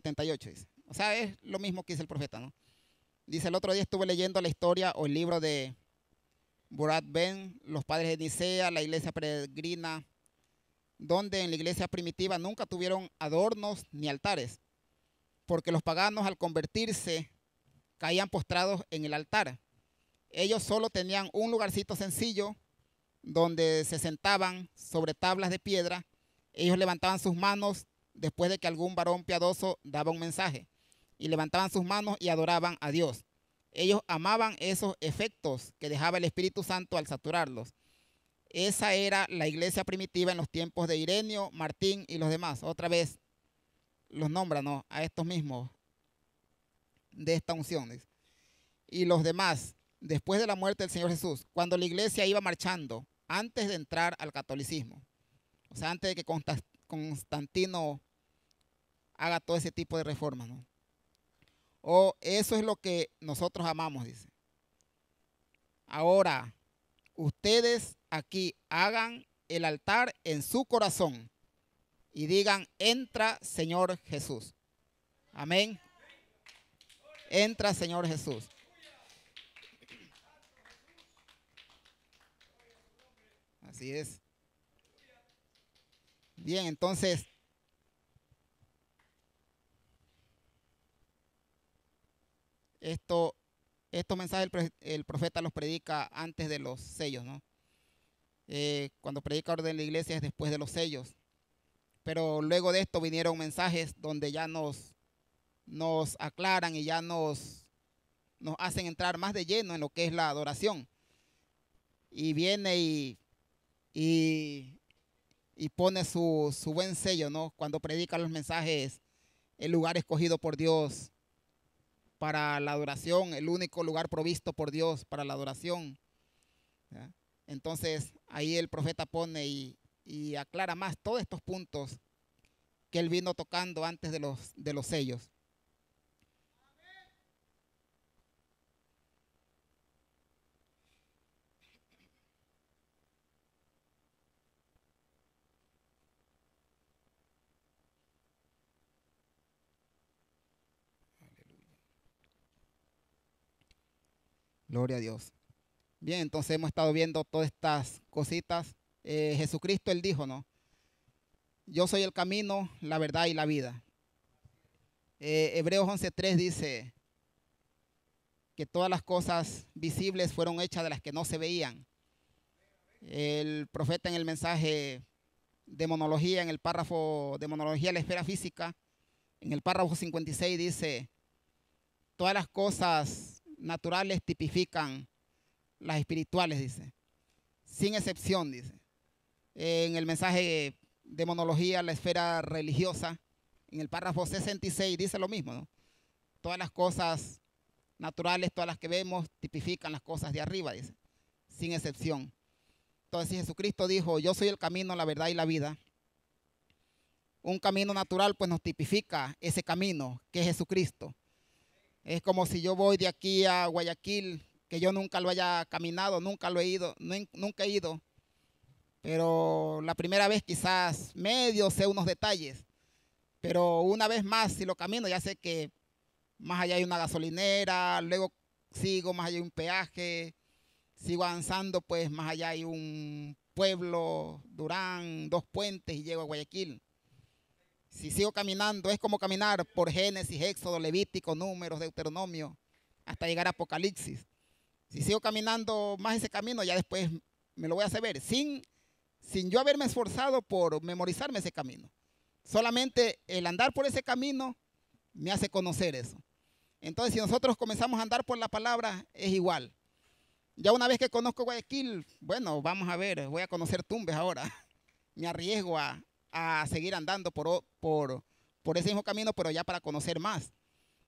78, dice. O sea, es lo mismo que dice el profeta, ¿no? Dice, el otro día estuve leyendo la historia o el libro de Burat Ben, los padres de Nicea, la iglesia peregrina, donde en la iglesia primitiva nunca tuvieron adornos ni altares, porque los paganos al convertirse caían postrados en el altar. Ellos solo tenían un lugarcito sencillo donde se sentaban sobre tablas de piedra, ellos levantaban sus manos después de que algún varón piadoso daba un mensaje y levantaban sus manos y adoraban a Dios. Ellos amaban esos efectos que dejaba el Espíritu Santo al saturarlos. Esa era la iglesia primitiva en los tiempos de Irenio, Martín y los demás. Otra vez los nombran ¿no? a estos mismos de esta unciones. Y los demás, después de la muerte del Señor Jesús, cuando la iglesia iba marchando, antes de entrar al catolicismo, o sea, antes de que Constantino haga todo ese tipo de reformas, ¿no? O eso es lo que nosotros amamos, dice. Ahora, ustedes aquí hagan el altar en su corazón y digan, entra Señor Jesús. Amén. Entra Señor Jesús. Así es. Bien, entonces Esto, estos mensajes el, profeta los predica antes de los sellos, ¿no? Eh, cuando predica orden de la iglesia es después de los sellos. Pero luego de esto vinieron mensajes donde ya nos, nos aclaran y ya nos, nos hacen entrar más de lleno en lo que es la adoración. Y viene y, y, pone su, su buen sello, ¿no? Cuando predica los mensajes, el lugar escogido por Dios para la adoración, el único lugar provisto por Dios para la adoración. Entonces ahí el profeta pone y, aclara más todos estos puntos que él vino tocando antes de los, de los sellos. Gloria a Dios. Bien, entonces hemos estado viendo todas estas cositas. Eh, Jesucristo, él dijo, ¿no? Yo soy el camino, la verdad y la vida. Eh, Hebreos 11.3 dice que todas las cosas visibles fueron hechas de las que no se veían. El profeta en el mensaje de monología, en el párrafo de monología la esfera física, en el párrafo 56 dice, todas las cosas naturales tipifican las espirituales, dice. Sin excepción, dice. En el mensaje de monología, la esfera religiosa, en el párrafo 66 dice lo mismo, ¿no? Todas las cosas naturales, todas las que vemos, tipifican las cosas de arriba, dice, sin excepción. Entonces Jesucristo dijo, yo soy el camino, la verdad y la vida. Un camino natural pues nos tipifica ese camino que es Jesucristo. Es como si yo voy de aquí a Guayaquil, que yo nunca lo haya caminado, nunca lo he ido, nunca he ido. Pero la primera vez quizás medio sé unos detalles. Pero una vez más, si lo camino, ya sé que más allá hay una gasolinera, luego sigo, más allá hay un peaje, sigo avanzando, pues más allá hay un pueblo, Durán, dos puentes y llego a Guayaquil. Si sigo caminando, es como caminar por Génesis, Éxodo, Levítico, Números, Deuteronomio, hasta llegar a Apocalipsis. Si sigo caminando más ese camino, ya después me lo voy a saber, sin, sin yo haberme esforzado por memorizarme ese camino. Solamente el andar por ese camino me hace conocer eso. Entonces, si nosotros comenzamos a andar por la palabra, es igual. Ya una vez que conozco Guayaquil, bueno, vamos a ver, voy a conocer Tumbes ahora. Me arriesgo a, a seguir andando por, por, por ese mismo camino, pero ya para conocer más.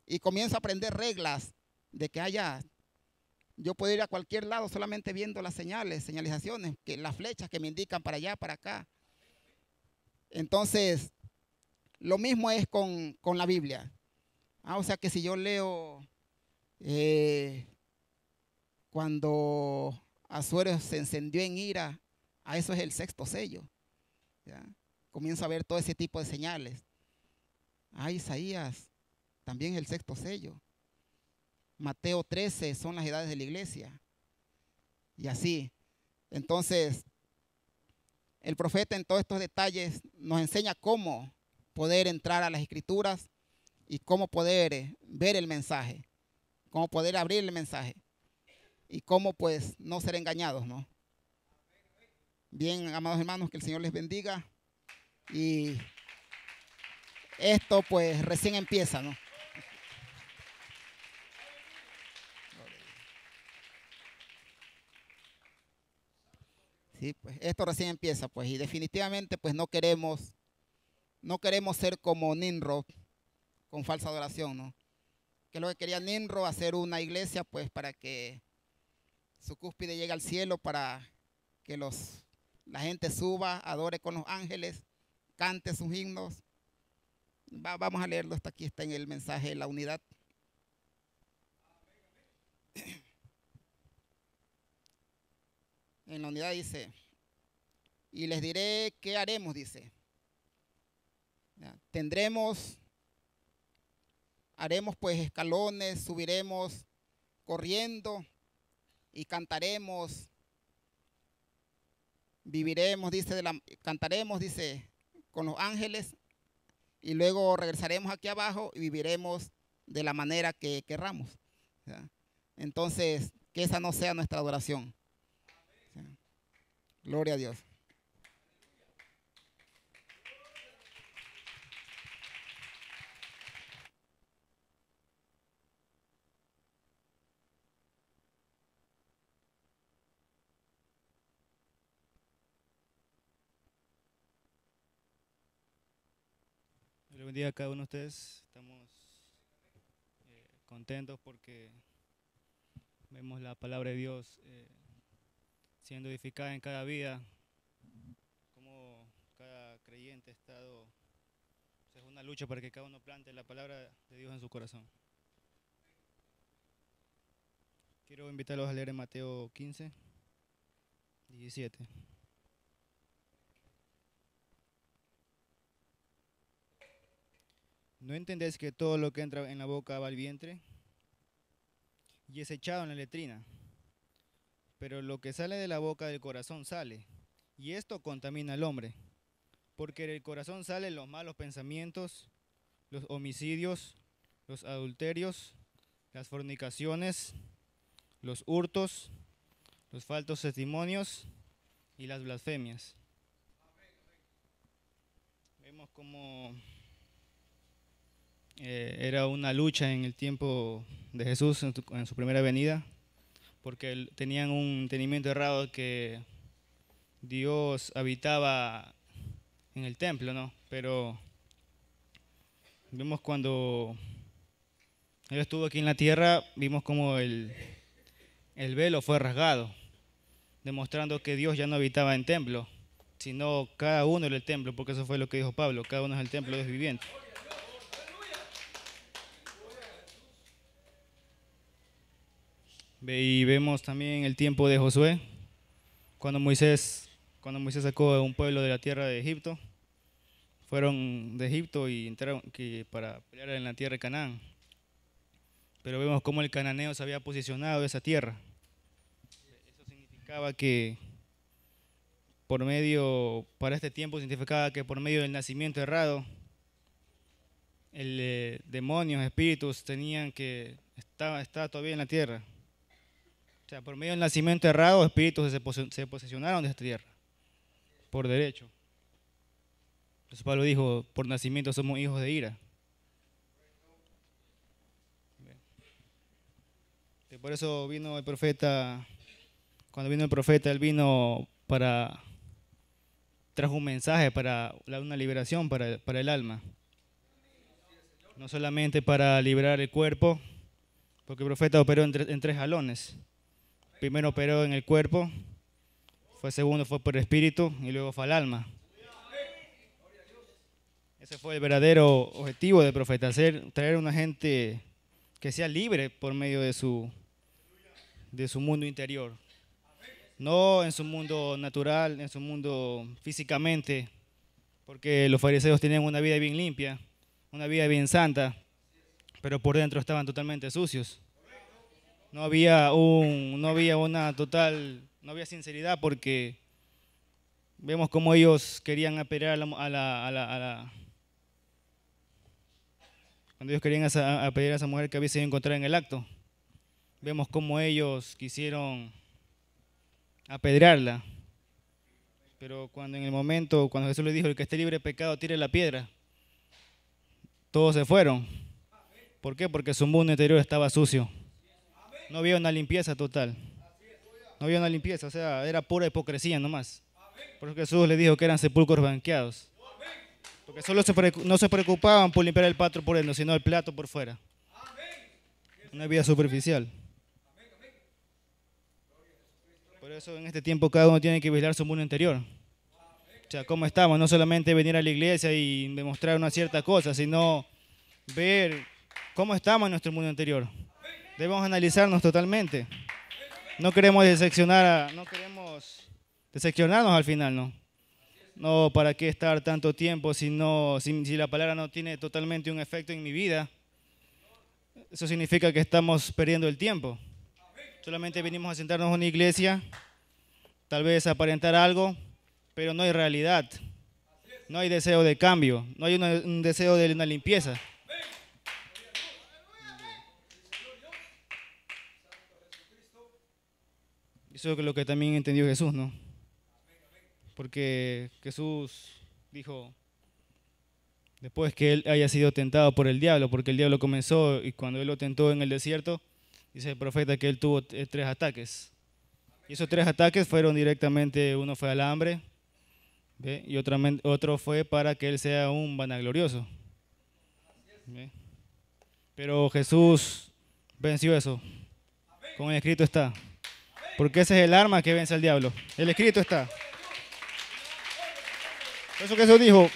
Y comienzo a aprender reglas de que haya, yo puedo ir a cualquier lado solamente viendo las señales, señalizaciones, que, las flechas que me indican para allá, para acá. Entonces, lo mismo es con, con la Biblia. Ah, o sea que si yo leo eh, cuando Azuero se encendió en ira, a eso es el sexto sello. ¿ya? comienza a ver todo ese tipo de señales. Ah, Isaías, también el sexto sello. Mateo 13 son las edades de la iglesia. Y así. Entonces, el profeta en todos estos detalles nos enseña cómo poder entrar a las escrituras y cómo poder eh, ver el mensaje, cómo poder abrir el mensaje y cómo pues no ser engañados, ¿no? Bien, amados hermanos, que el Señor les bendiga. Y esto pues recién empieza, ¿no? Sí, pues esto recién empieza, pues, y definitivamente pues no queremos, no queremos ser como Ninro con falsa adoración, ¿no? Que es lo que quería Ninro, hacer una iglesia pues para que su cúspide llegue al cielo, para que los, la gente suba, adore con los ángeles cante sus himnos. vamos a leerlo, hasta aquí está en el mensaje de la unidad. En la unidad dice, y les diré qué haremos, dice. Tendremos, haremos pues escalones, subiremos corriendo y cantaremos, viviremos, dice, cantaremos, dice, con los ángeles y luego regresaremos aquí abajo y viviremos de la manera que querramos. Entonces, que esa no sea nuestra adoración. Gloria a Dios. Buen día a cada uno de ustedes. Estamos eh, contentos porque vemos la palabra de Dios eh, siendo edificada en cada vida, como cada creyente ha estado. es una lucha para que cada uno plante la palabra de Dios en su corazón. Quiero invitarlos a leer en Mateo 15, 17. ¿No entendéis que todo lo que entra en la boca va al vientre? Y es echado en la letrina. Pero lo que sale de la boca del corazón sale. Y esto contamina al hombre. Porque del corazón salen los malos pensamientos, los homicidios, los adulterios, las fornicaciones, los hurtos, los falsos testimonios y las blasfemias. Vemos como eh, era una lucha en el tiempo de Jesús, en, su primera venida, porque tenían un entendimiento errado que Dios habitaba en el templo, ¿no? Pero vimos cuando Él estuvo aquí en la tierra, vimos como el, velo fue rasgado, demostrando que Dios ya no habitaba en templo, sino cada uno en el templo, porque eso fue lo que dijo Pablo, cada uno es el templo es viviente. Y vemos también el tiempo de Josué, cuando Moisés, cuando Moisés sacó a un pueblo de la tierra de Egipto. Fueron de Egipto y entraron que para pelear en la tierra de Canaán. Pero vemos cómo el cananeo se había posicionado esa tierra. Eso significaba que por medio, para este tiempo significaba que por medio del nacimiento errado, el eh, demonios, espíritus tenían que estar todavía en la tierra sea, por medio del nacimiento errado, espíritus se, posesionaron de esta tierra, por derecho. Entonces Pablo dijo, por nacimiento somos hijos de ira. Y por eso vino el profeta, cuando vino el profeta, él vino para, trajo un mensaje para una liberación para, para el alma. No solamente para liberar el cuerpo, porque el profeta operó en, en tres jalones. Primero operó en el cuerpo, fue segundo, fue por el espíritu y luego fue al alma. Ese fue el verdadero objetivo del profeta, hacer, traer una gente que sea libre por medio de su, de su mundo interior. No en su mundo natural, en su mundo físicamente, porque los fariseos tenían una vida bien limpia, una vida bien santa, pero por dentro estaban totalmente sucios no había un, no había una total, no había sinceridad porque vemos cómo ellos querían apedrear a la, a la, a la, cuando ellos querían apedrear a esa mujer que había sido encontrada en el acto. Vemos cómo ellos quisieron apedrearla. Pero cuando en el momento, cuando Jesús le dijo, el que esté libre de pecado, tire la piedra, todos se fueron. ¿Por qué? Porque su mundo interior estaba sucio. No había una limpieza total. No había una limpieza, o sea, era pura hipocresía nomás. Por eso Jesús le dijo que eran sepulcros banqueados. Porque solo se no se preocupaban por limpiar el patro por dentro, sino el plato por fuera. Una vida superficial. Por eso en este tiempo cada uno tiene que vigilar su mundo interior. O sea, cómo estamos, no solamente venir a la iglesia y demostrar una cierta cosa, sino ver cómo estamos en nuestro mundo interior. Debemos analizarnos totalmente. No queremos decepcionar, no queremos decepcionarnos al final, ¿no? No, ¿para qué estar tanto tiempo si, si, la palabra no tiene totalmente un efecto en mi vida? Eso significa que estamos perdiendo el tiempo. Solamente venimos a sentarnos en una iglesia, tal vez aparentar algo, pero no hay realidad. No hay deseo de cambio, no hay un deseo de una limpieza. Eso es lo que también entendió Jesús, ¿no? Porque Jesús dijo, después que él haya sido tentado por el diablo, porque el diablo comenzó y cuando él lo tentó en el desierto, dice el profeta que él tuvo eh, tres ataques. Y esos tres ataques fueron directamente, uno fue al hambre y otro, otro fue para que él sea un vanaglorioso. Pero Jesús venció eso. como el escrito está. Porque ese es el arma que vence al diablo. El escrito está. Eso que Jesús dijo,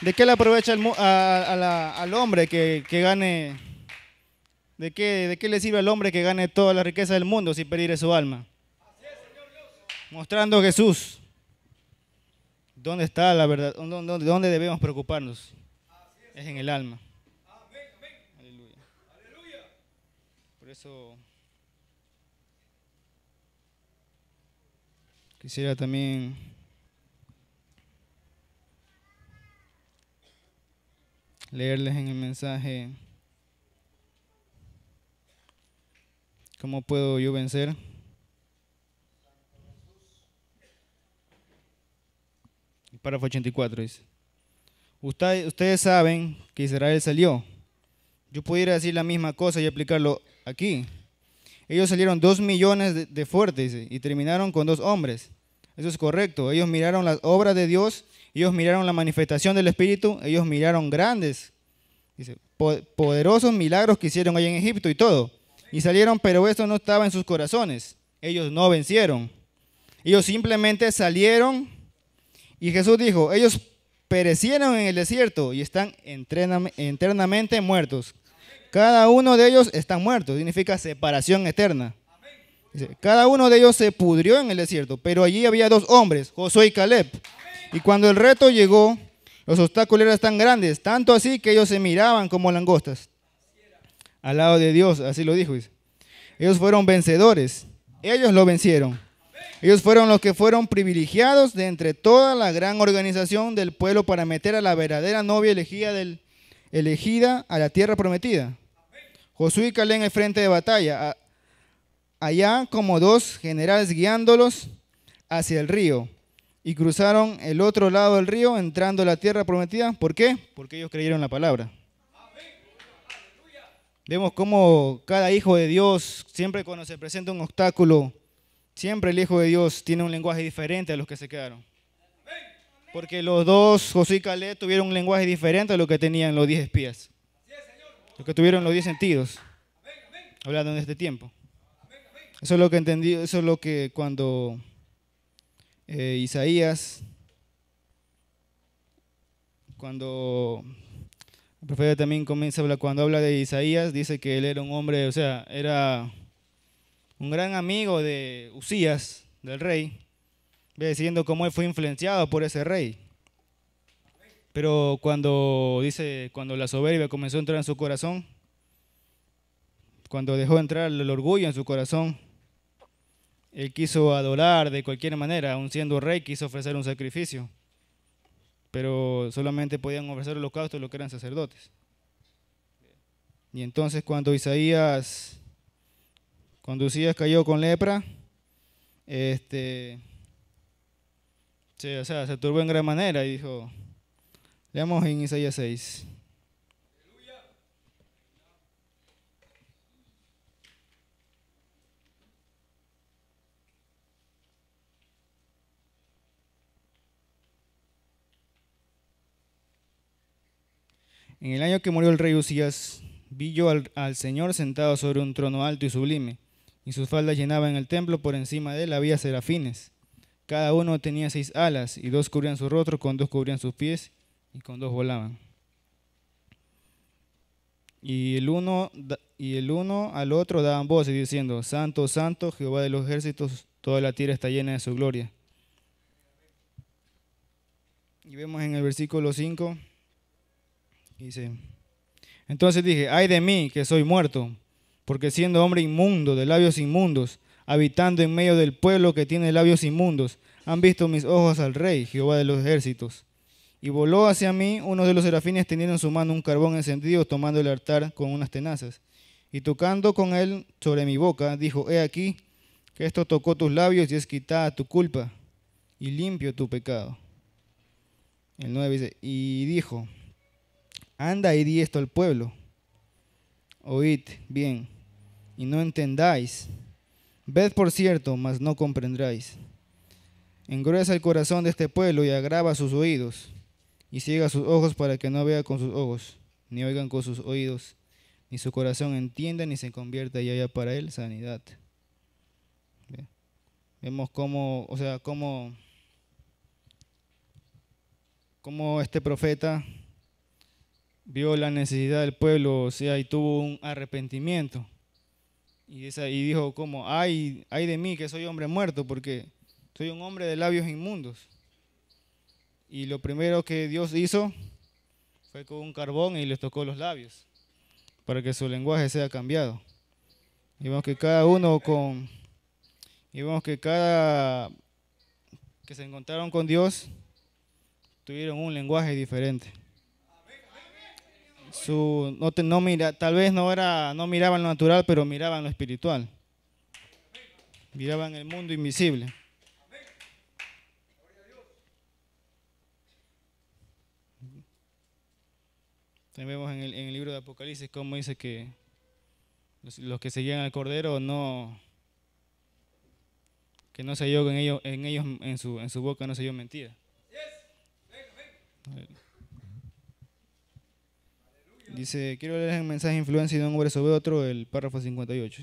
¿de qué le aprovecha al hombre que, gane? ¿De qué, ¿De qué le sirve al hombre que gane toda la riqueza del mundo sin pedir su alma? Mostrando a Jesús. ¿Dónde está la verdad? ¿Dónde, debemos preocuparnos? Es en el alma. Aleluya. Por eso Quisiera también leerles en el mensaje cómo puedo yo vencer. El párrafo 84 dice, ustedes saben que Israel salió. Yo pudiera decir la misma cosa y aplicarlo aquí. Ellos salieron dos millones de fuertes y terminaron con dos hombres. Eso es correcto. Ellos miraron las obras de Dios, ellos miraron la manifestación del Espíritu, ellos miraron grandes, poderosos milagros que hicieron ahí en Egipto y todo. Y salieron, pero eso no estaba en sus corazones. Ellos no vencieron. Ellos simplemente salieron y Jesús dijo, ellos perecieron en el desierto y están eternamente muertos. Cada uno de ellos está muerto, significa separación eterna. Cada uno de ellos se pudrió en el desierto, pero allí había dos hombres, Josué y Caleb. Y cuando el reto llegó, los obstáculos eran tan grandes, tanto así que ellos se miraban como langostas. Al lado de Dios, así lo dijo. Ellos fueron vencedores, ellos lo vencieron. Ellos fueron los que fueron privilegiados de entre toda la gran organización del pueblo para meter a la verdadera novia elegida, elegida a la tierra prometida. Josué y Caleb en el frente de batalla, allá como dos generales guiándolos hacia el río. Y cruzaron el otro lado del río, entrando a la tierra prometida. ¿Por qué? Porque ellos creyeron la palabra. Vemos cómo cada hijo de Dios, siempre cuando se presenta un obstáculo, siempre el hijo de Dios tiene un lenguaje diferente a los que se quedaron. Porque los dos, José y Caleb tuvieron un lenguaje diferente a lo que tenían los diez espías. lo que tuvieron los diez sentidos. Hablando en este tiempo. Eso es lo que entendí, eso es lo que cuando eh, Isaías, cuando el profeta también comienza a hablar, cuando habla de Isaías, dice que él era un hombre, o sea, era un gran amigo de Usías, del rey, diciendo cómo él fue influenciado por ese rey. Pero cuando dice, cuando la soberbia comenzó a entrar en su corazón, cuando dejó entrar el orgullo en su corazón, él quiso adorar de cualquier manera, aun siendo rey, quiso ofrecer un sacrificio. Pero solamente podían ofrecer holocaustos los que eran sacerdotes. Y entonces cuando Isaías, cuando Isaías cayó con lepra, este, se, o sea, se turbó en gran manera y dijo, leamos en Isaías 6. En el año que murió el rey Usías, vi yo al, Señor sentado sobre un trono alto y sublime, y sus faldas llenaban el templo, por encima de él había serafines. Cada uno tenía seis alas, y dos cubrían su rostro, con dos cubrían sus pies, y con dos volaban. Y el uno, y el uno al otro daban voces, diciendo, Santo, Santo, Jehová de los ejércitos, toda la tierra está llena de su gloria. Y vemos en el versículo 5 Dice, entonces dije, ay de mí que soy muerto, porque siendo hombre inmundo, de labios inmundos, habitando en medio del pueblo que tiene labios inmundos, han visto mis ojos al rey, Jehová de los ejércitos. Y voló hacia mí uno de los serafines teniendo en su mano un carbón encendido, tomando el altar con unas tenazas. Y tocando con él sobre mi boca, dijo, he aquí que esto tocó tus labios y es quitada tu culpa y limpio tu pecado. El 9 dice, y dijo, Anda y di esto al pueblo. Oíd bien y no entendáis. Ved por cierto, mas no comprendráis. Engruesa el corazón de este pueblo y agrava sus oídos, y ciega sus ojos para que no vea con sus ojos, ni oigan con sus oídos, ni su corazón entienda, ni se convierta y haya para él sanidad. Vemos cómo, o sea, cómo, cómo este profeta vio la necesidad del pueblo, o sea, y tuvo un arrepentimiento. Y, esa, y dijo como, ay, ay de mí que soy hombre muerto, porque soy un hombre de labios inmundos. Y lo primero que Dios hizo fue con un carbón y les tocó los labios, para que su lenguaje sea cambiado. Y vemos que cada uno con, y vemos que cada que se encontraron con Dios, tuvieron un lenguaje diferente. Su, no, mira, tal vez no, era, no miraban lo natural, pero miraban lo espiritual. Miraban el mundo invisible. vemos en el, en el, libro de Apocalipsis cómo dice que los, que seguían al Cordero no que no se halló en ellos, en ellos en su, en su boca no se halló mentira. Dice, quiero leer el mensaje influencia de un hombre sobre otro, el párrafo 58.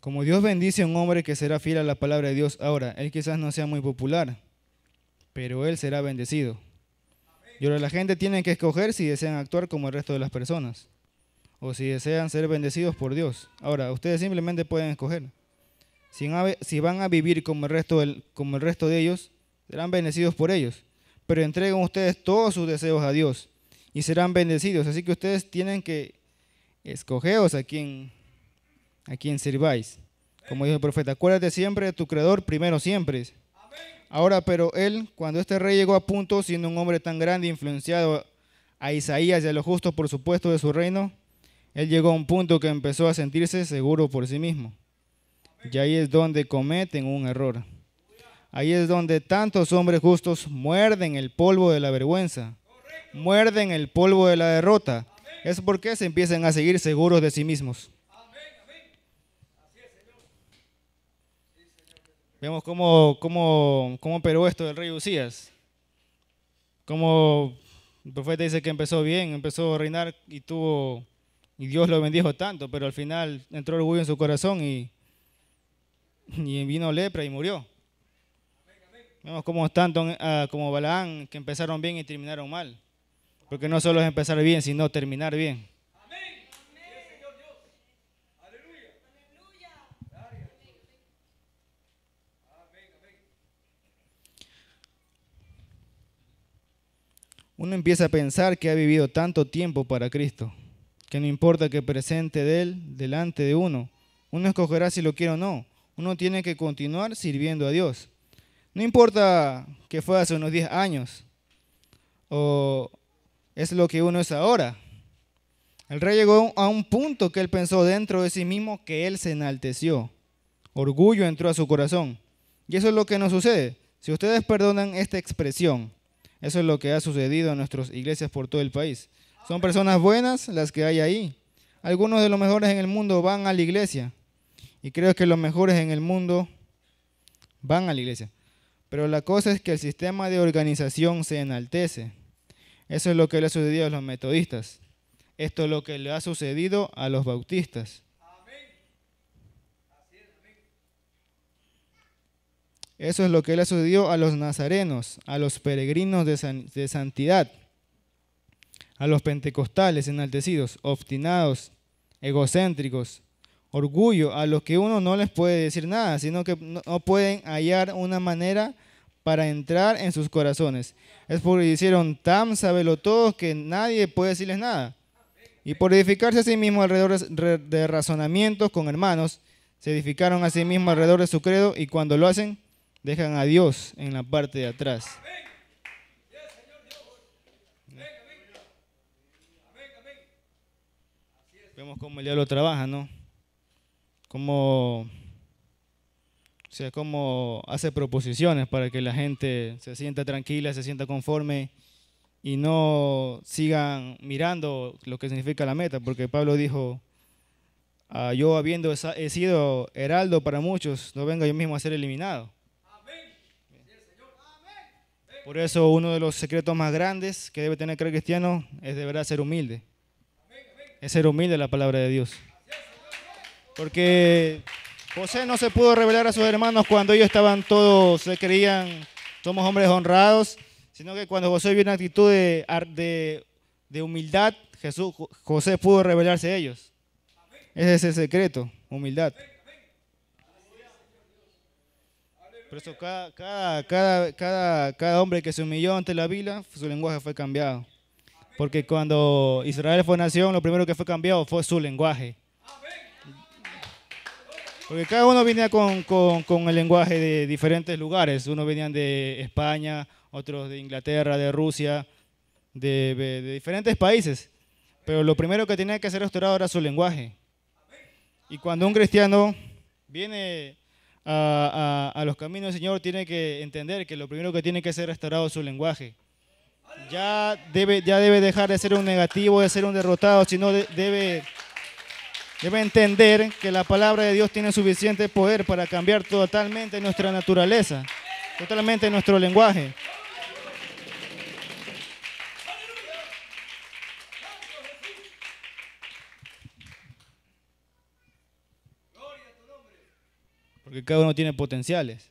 Como Dios bendice a un hombre que será fiel a la palabra de Dios ahora, él quizás no sea muy popular, pero él será bendecido. Y ahora la gente tiene que escoger si desean actuar como el resto de las personas o si desean ser bendecidos por Dios. Ahora, ustedes simplemente pueden escoger. Si van a vivir como el resto de ellos, serán bendecidos por ellos pero entreguen ustedes todos sus deseos a Dios y serán bendecidos. Así que ustedes tienen que escogeros a quien, a quien sirváis. Como dijo el profeta, acuérdate siempre de tu creador, primero siempre. Ahora, pero él, cuando este rey llegó a punto, siendo un hombre tan grande, e influenciado a Isaías y a los justos, por supuesto, de su reino, él llegó a un punto que empezó a sentirse seguro por sí mismo. Y ahí es donde cometen un error. Ahí es donde tantos hombres justos muerden el polvo de la vergüenza, muerden el polvo de la derrota. Es porque se empiezan a seguir seguros de sí mismos. Vemos cómo, cómo, cómo operó esto del rey Usías. Como el profeta dice que empezó bien, empezó a reinar y tuvo, y Dios lo bendijo tanto, pero al final entró el orgullo en su corazón y, y vino lepra y murió. Vemos cómo están eh, ah, como Balaán, que empezaron bien y terminaron mal. Porque no solo es empezar bien, sino terminar bien. Uno empieza a pensar que ha vivido tanto tiempo para Cristo, que no importa que presente de Él delante de uno, uno escogerá si lo quiere o no. Uno tiene que continuar sirviendo a Dios. No importa que fue hace unos 10 años o es lo que uno es ahora. El rey llegó a un punto que él pensó dentro de sí mismo que él se enalteció. Orgullo entró a su corazón. Y eso es lo que nos sucede. Si ustedes perdonan esta expresión, eso es lo que ha sucedido en nuestras iglesias por todo el país. Son personas buenas las que hay ahí. Algunos de los mejores en el mundo van a la iglesia. Y creo que los mejores en el mundo van a la iglesia. Pero la cosa es que el sistema de organización se enaltece. Eso es lo que le ha sucedido a los metodistas. Esto es lo que le ha sucedido a los bautistas. Eso es lo que le ha sucedido a los nazarenos, a los peregrinos de, santidad, a los pentecostales enaltecidos, obstinados, egocéntricos, orgullo a los que uno no les puede decir nada, sino que no pueden hallar una manera para entrar en sus corazones. Es porque hicieron tan sabelo todos que nadie puede decirles nada. Y por edificarse a sí mismos alrededor de razonamientos con hermanos, se edificaron a sí mismos alrededor de su credo y cuando lo hacen, dejan a Dios en la parte de atrás. Vemos cómo el diablo trabaja, ¿no? como sea, como hace proposiciones para que la gente se sienta tranquila, se sienta conforme y no sigan mirando lo que significa la meta, porque Pablo dijo, ah, yo habiendo sido heraldo para muchos, no venga yo mismo a ser eliminado. Por eso uno de los secretos más grandes que debe tener el cristiano es de verdad ser humilde. Es ser humilde la palabra de Dios. Porque José no se pudo revelar a sus hermanos cuando ellos estaban todos, se creían, somos hombres honrados, sino que cuando José vio una actitud de, de, humildad, Jesús, José pudo revelarse a ellos. Ese es el secreto, humildad. Por eso cada, cada, cada, cada, cada hombre que se humilló ante la Biblia, su lenguaje fue cambiado. Porque cuando Israel fue nación, lo primero que fue cambiado fue su lenguaje. Porque cada uno venía con, el lenguaje de diferentes lugares. Unos venían de España, otros de Inglaterra, de Rusia, de, de, diferentes países. Pero lo primero que tenía que ser restaurado era su lenguaje. Y cuando un cristiano viene a, a, los caminos del Señor, tiene que entender que lo primero que tiene que ser restaurado es su lenguaje. Ya debe, ya debe dejar de ser un negativo, de ser un derrotado, sino debe Debe entender que la palabra de Dios tiene suficiente poder para cambiar totalmente nuestra naturaleza, totalmente nuestro lenguaje. Porque cada uno tiene potenciales.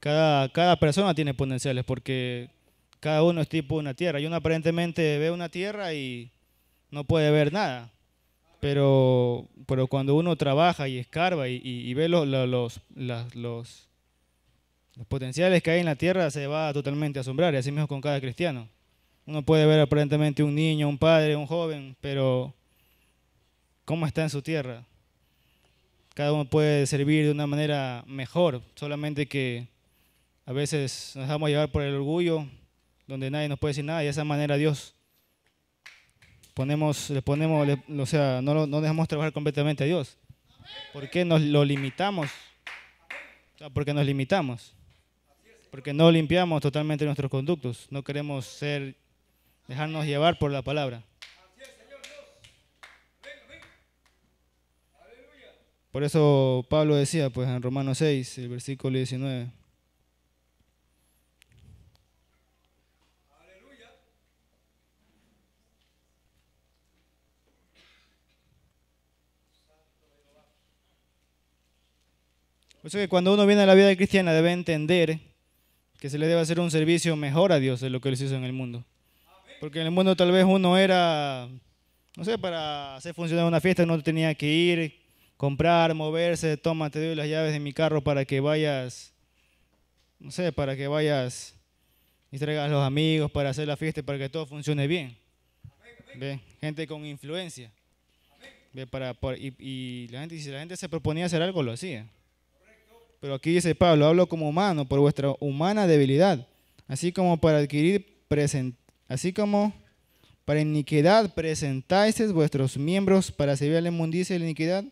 Cada, cada persona tiene potenciales porque cada uno es tipo una tierra. Y uno aparentemente ve una tierra y no puede ver nada. Pero, pero cuando uno trabaja y escarba y, ve los, los, los, potenciales que hay en la tierra, se va a totalmente a asombrar, y así mismo con cada cristiano. Uno puede ver aparentemente un niño, un padre, un joven, pero ¿cómo está en su tierra? Cada uno puede servir de una manera mejor, solamente que a veces nos dejamos llevar por el orgullo, donde nadie nos puede decir nada, y de esa manera Dios ponemos, le ponemos, o sea, no, no dejamos trabajar completamente a Dios. ¿Por qué nos lo limitamos? porque nos limitamos. Porque no limpiamos totalmente nuestros conductos. No queremos ser, dejarnos llevar por la palabra. Por eso Pablo decía, pues en Romanos 6, el versículo 19. eso que cuando uno viene a la vida cristiana debe entender que se le debe hacer un servicio mejor a Dios de lo que él hizo en el mundo. Porque en el mundo tal vez uno era, no sé, para hacer funcionar una fiesta uno tenía que ir, comprar, moverse, toma, te doy las llaves de mi carro para que vayas, no sé, para que vayas y traigas a los amigos para hacer la fiesta, para que todo funcione bien. Gente con influencia. y, la gente, si la gente se proponía hacer algo, lo hacía. Pero aquí dice Pablo, hablo como humano por vuestra humana debilidad, así como para adquirir present, así como para iniquidad presentáis vuestros miembros para servir a la inmundicia y la iniquidad,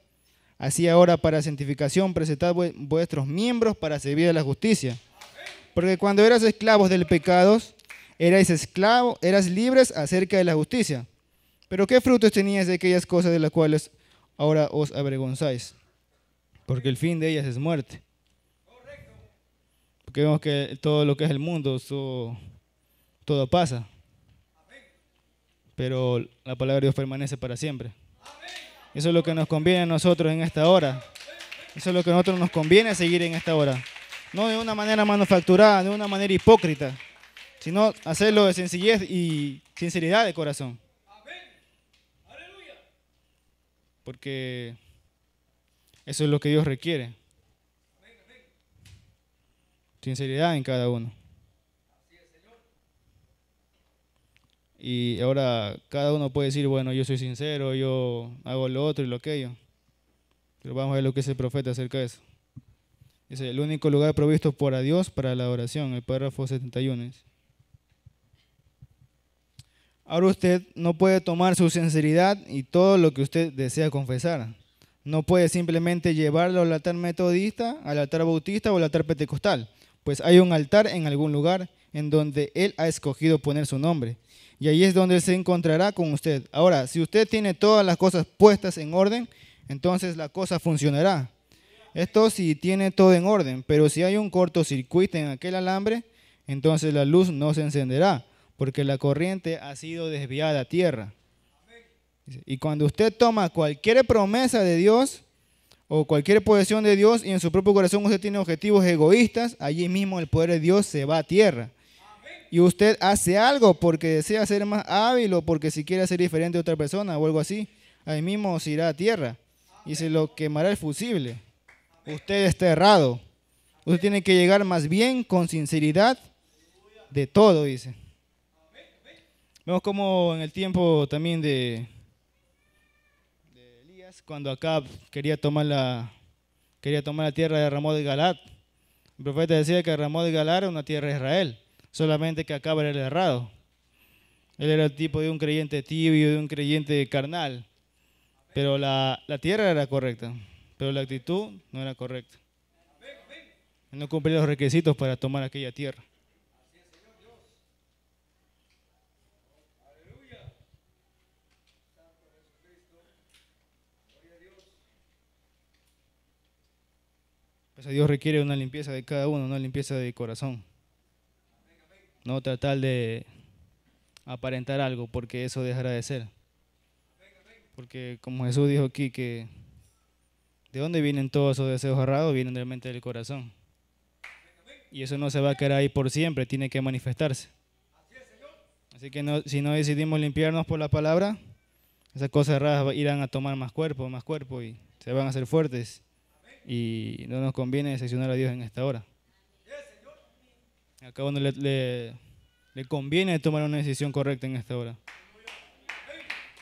así ahora para santificación presentad vuestros miembros para servir a la justicia. Porque cuando eras esclavos del pecado, erais esclavos, eras libres acerca de la justicia. Pero ¿qué frutos teníais de aquellas cosas de las cuales ahora os avergonzáis? Porque el fin de ellas es muerte. Porque vemos que todo lo que es el mundo, todo pasa. Pero la palabra de Dios permanece para siempre. Eso es lo que nos conviene a nosotros en esta hora. Eso es lo que a nosotros nos conviene seguir en esta hora. No de una manera manufacturada, de una manera hipócrita, sino hacerlo de sencillez y sinceridad de corazón. Porque eso es lo que Dios requiere sinceridad en cada uno. Y ahora cada uno puede decir, bueno, yo soy sincero, yo hago lo otro y lo aquello. Pero vamos a ver lo que dice el profeta acerca de eso. Dice, el único lugar provisto por a Dios para la oración, el párrafo 71. Ahora usted no puede tomar su sinceridad y todo lo que usted desea confesar. No puede simplemente llevarlo al altar metodista, al altar bautista o al altar pentecostal pues hay un altar en algún lugar en donde Él ha escogido poner su nombre. Y ahí es donde Él se encontrará con usted. Ahora, si usted tiene todas las cosas puestas en orden, entonces la cosa funcionará. Esto si sí tiene todo en orden, pero si hay un cortocircuito en aquel alambre, entonces la luz no se encenderá, porque la corriente ha sido desviada a tierra. Y cuando usted toma cualquier promesa de Dios, o cualquier posesión de Dios y en su propio corazón usted tiene objetivos egoístas, allí mismo el poder de Dios se va a tierra. Y usted hace algo porque desea ser más hábil o porque si quiere ser diferente a otra persona o algo así, ahí mismo se irá a tierra y se lo quemará el fusible. Usted está errado. Usted tiene que llegar más bien con sinceridad de todo, dice. Vemos como en el tiempo también de, cuando Acab quería tomar la, quería tomar la tierra de Ramón de Galat, el profeta decía que Ramón de Galat era una tierra de Israel, solamente que Acab era el errado. Él era el tipo de un creyente tibio, de un creyente carnal. Pero la, tierra era correcta, pero la actitud no era correcta. no cumplía los requisitos para tomar aquella tierra. Pues Dios requiere una limpieza de cada uno, una limpieza de corazón. No tratar de aparentar algo, porque eso dejará de ser. Porque como Jesús dijo aquí que de dónde vienen todos esos deseos errados, vienen realmente del corazón. Y eso no se va a quedar ahí por siempre, tiene que manifestarse. Así que no, si no decidimos limpiarnos por la palabra, esas cosas erradas irán a tomar más cuerpo, más cuerpo y se van a hacer fuertes y no nos conviene decepcionar a Dios en esta hora. Acá uno le, conviene tomar una decisión correcta en esta hora.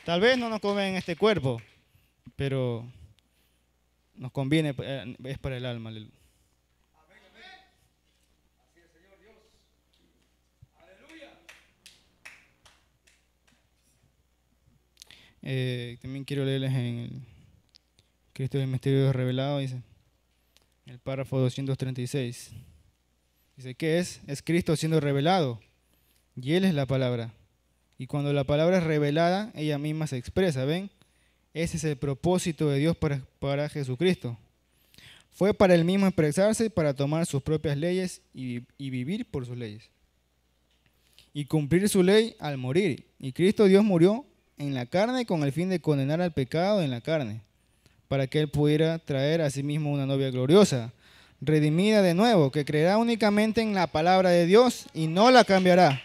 Tal vez no nos conviene en este cuerpo, pero nos conviene, eh, es para el alma. Eh, también quiero leerles en el Cristo del Misterio Revelado, dice el párrafo 236. Dice, que es? Es Cristo siendo revelado. Y Él es la palabra. Y cuando la palabra es revelada, ella misma se expresa, ¿ven? Ese es el propósito de Dios para, para Jesucristo. Fue para Él mismo expresarse, para tomar sus propias leyes y, y vivir por sus leyes. Y cumplir su ley al morir. Y Cristo Dios murió en la carne con el fin de condenar al pecado en la carne para que él pudiera traer a sí mismo una novia gloriosa, redimida de nuevo, que creerá únicamente en la palabra de Dios y no la cambiará,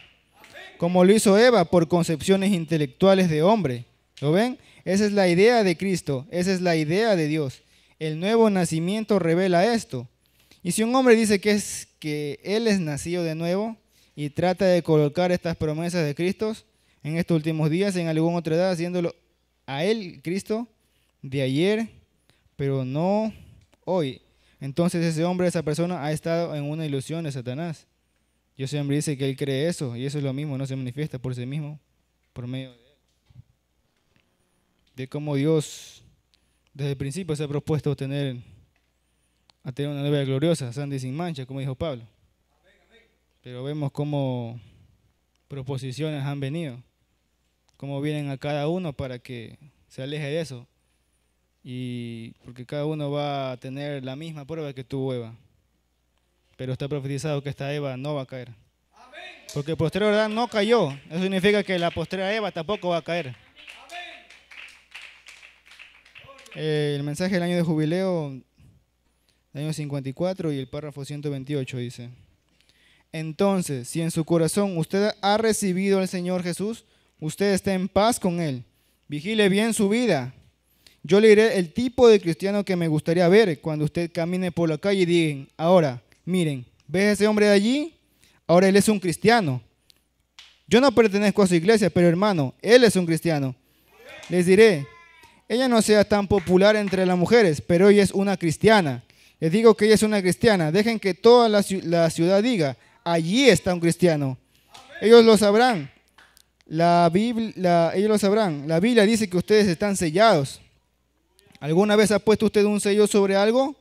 como lo hizo Eva por concepciones intelectuales de hombre. ¿Lo ven? Esa es la idea de Cristo, esa es la idea de Dios. El nuevo nacimiento revela esto. Y si un hombre dice que, es, que él es nacido de nuevo y trata de colocar estas promesas de Cristo en estos últimos días en alguna otra edad, haciéndolo a él, Cristo, de ayer, pero no hoy. Entonces ese hombre, esa persona ha estado en una ilusión de Satanás. Yo siempre dice que él cree eso y eso es lo mismo, no se manifiesta por sí mismo, por medio de él. cómo Dios desde el principio se ha propuesto tener, a tener una novia gloriosa, santa y sin mancha, como dijo Pablo. Pero vemos cómo proposiciones han venido, cómo vienen a cada uno para que se aleje de eso. Y porque cada uno va a tener la misma prueba que tuvo Eva. Pero está profetizado que esta Eva no va a caer. Porque posterior no cayó. Eso significa que la posterior Eva tampoco va a caer. Eh, el mensaje del año de jubileo, año 54 y el párrafo 128 dice. Entonces, si en su corazón usted ha recibido al Señor Jesús, usted está en paz con Él. Vigile bien su vida yo le diré el tipo de cristiano que me gustaría ver cuando usted camine por la calle y digan, ahora, miren, ¿ve ese hombre de allí? Ahora él es un cristiano. Yo no pertenezco a su iglesia, pero hermano, él es un cristiano. Les diré, ella no sea tan popular entre las mujeres, pero ella es una cristiana. Les digo que ella es una cristiana. Dejen que toda la, ciudad diga, allí está un cristiano. Ellos lo sabrán. La ellos lo sabrán. La Biblia dice que ustedes están sellados. ¿Alguna vez ha puesto usted un sello sobre algo?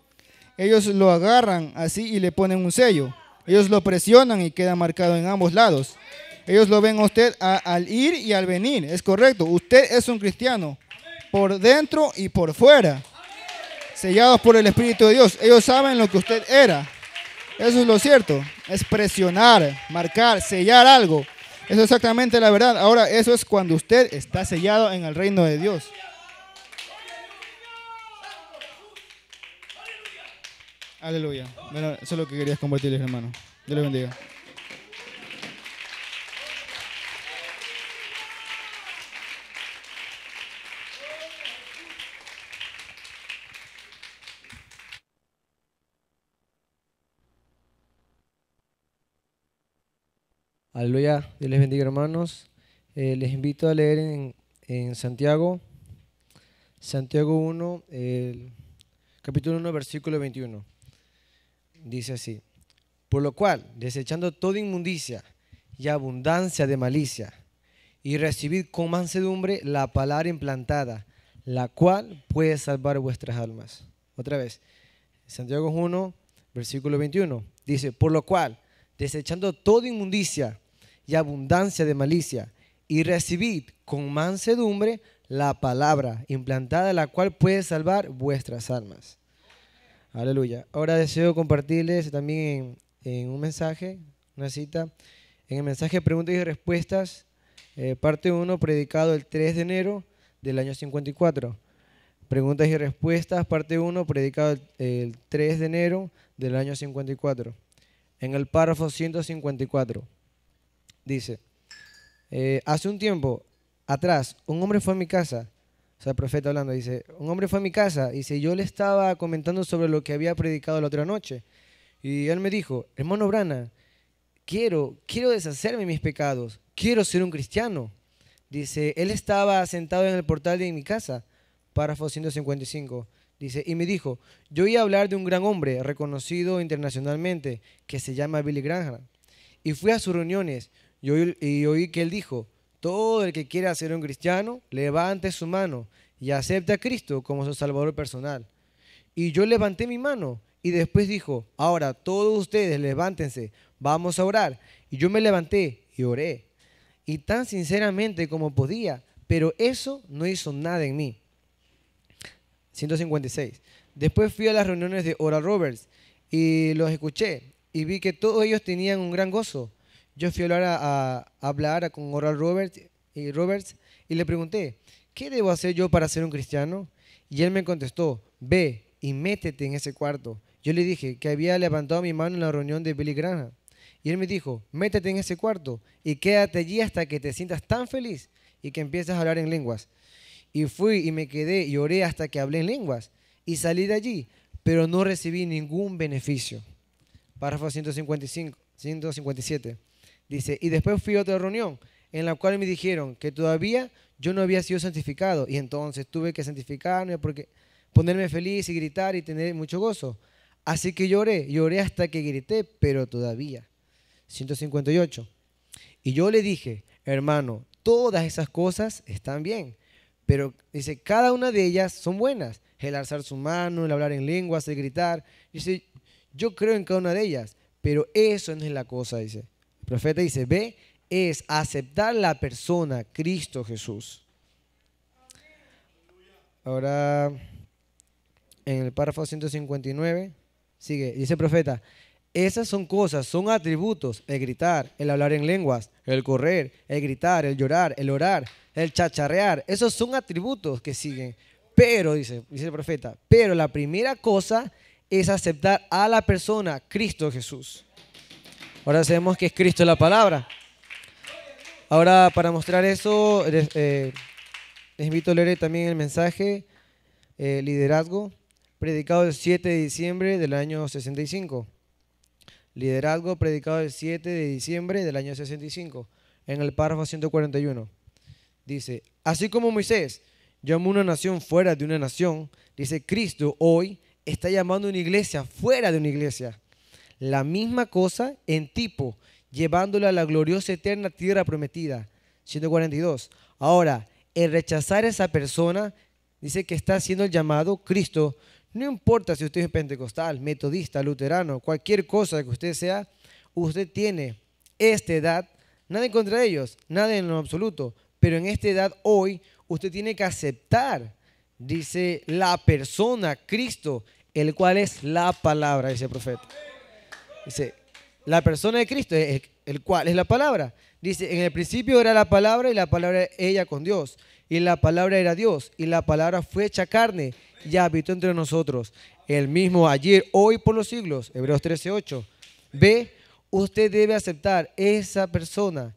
Ellos lo agarran así y le ponen un sello. Ellos lo presionan y queda marcado en ambos lados. Ellos lo ven a usted al ir y al venir. Es correcto. Usted es un cristiano por dentro y por fuera. Sellados por el Espíritu de Dios. Ellos saben lo que usted era. Eso es lo cierto. Es presionar, marcar, sellar algo. Eso es exactamente la verdad. Ahora, eso es cuando usted está sellado en el reino de Dios. Aleluya. Bueno, eso es lo que querías compartirles, hermano. Dios les bendiga. Aleluya, Dios les bendiga hermanos. Eh, les invito a leer en, Santiago, Santiago 1, capítulo 1, versículo 21 dice así, por lo cual, desechando toda inmundicia y abundancia de malicia, y recibid con mansedumbre la palabra implantada, la cual puede salvar vuestras almas. Otra vez, Santiago 1, versículo 21, dice, por lo cual, desechando toda inmundicia y abundancia de malicia, y recibid con mansedumbre la palabra implantada, la cual puede salvar vuestras almas. Aleluya. Ahora deseo compartirles también en, un mensaje, una cita, en el mensaje eh, Preguntas y Respuestas, parte 1, predicado el 3 de enero del año 54. Preguntas y Respuestas, parte 1, predicado el, 3 de enero del año 54. En el párrafo 154, dice, eh, hace un tiempo atrás, un hombre fue a mi casa o sea, el profeta hablando, dice, un hombre fue a mi casa, dice, yo le estaba comentando sobre lo que había predicado la otra noche. Y él me dijo, hermano Brana, quiero, quiero deshacerme de mis pecados, quiero ser un cristiano. Dice, él estaba sentado en el portal de mi casa, párrafo 155. Dice, y me dijo, yo iba a hablar de un gran hombre reconocido internacionalmente que se llama Billy Graham. Y fui a sus reuniones y oí que él dijo, todo el que quiera ser un cristiano, levante su mano y acepte a Cristo como su Salvador personal. Y yo levanté mi mano y después dijo, ahora todos ustedes levántense, vamos a orar. Y yo me levanté y oré. Y tan sinceramente como podía, pero eso no hizo nada en mí. 156. Después fui a las reuniones de Oral Roberts y los escuché y vi que todos ellos tenían un gran gozo yo fui a hablar a, con Oral Roberts y, Roberts y le pregunté, ¿qué debo hacer yo para ser un cristiano? Y él me contestó, ve y métete en ese cuarto. Yo le dije que había levantado mi mano en la reunión de Billy Y él me dijo, métete en ese cuarto y quédate allí hasta que te sientas tan feliz y que empieces a hablar en lenguas. Y fui y me quedé y oré hasta que hablé en lenguas. Y salí de allí, pero no recibí ningún beneficio. Párrafo 155, 157. Dice, y después fui a otra reunión en la cual me dijeron que todavía yo no había sido santificado y entonces tuve que santificarme porque ponerme feliz y gritar y tener mucho gozo. Así que lloré, lloré hasta que grité, pero todavía. 158. Y yo le dije, hermano, todas esas cosas están bien, pero dice, cada una de ellas son buenas. El alzar su mano, el hablar en lenguas, el gritar. Dice, yo creo en cada una de ellas, pero eso no es la cosa, dice profeta dice, ve, es aceptar la persona, Cristo Jesús. Ahora, en el párrafo 159, sigue, dice el profeta, esas son cosas, son atributos, el gritar, el hablar en lenguas, el correr, el gritar, el llorar, el orar, el chacharrear, esos son atributos que siguen. Pero, dice, dice el profeta, pero la primera cosa es aceptar a la persona, Cristo Jesús. Ahora sabemos que es Cristo la palabra. Ahora, para mostrar eso, les, eh, invito a leer también el mensaje, eh, liderazgo, predicado el 7 de diciembre del año 65. Liderazgo, predicado el 7 de diciembre del año 65, en el párrafo 141. Dice, así como Moisés llamó una nación fuera de una nación, dice, Cristo hoy está llamando una iglesia fuera de una iglesia la misma cosa en tipo, llevándola a la gloriosa eterna tierra prometida. 142. Ahora, el rechazar a esa persona, dice que está siendo el llamado Cristo. No importa si usted es pentecostal, metodista, luterano, cualquier cosa que usted sea, usted tiene esta edad, nada en contra de ellos, nada en lo absoluto, pero en esta edad hoy usted tiene que aceptar, dice la persona, Cristo, el cual es la palabra, dice el profeta. Dice, la persona de Cristo, es el cual es la palabra. Dice, en el principio era la palabra y la palabra ella con Dios. Y la palabra era Dios. Y la palabra fue hecha carne y habitó entre nosotros. El mismo ayer, hoy por los siglos. Hebreos 13, 8. Ve, usted debe aceptar esa persona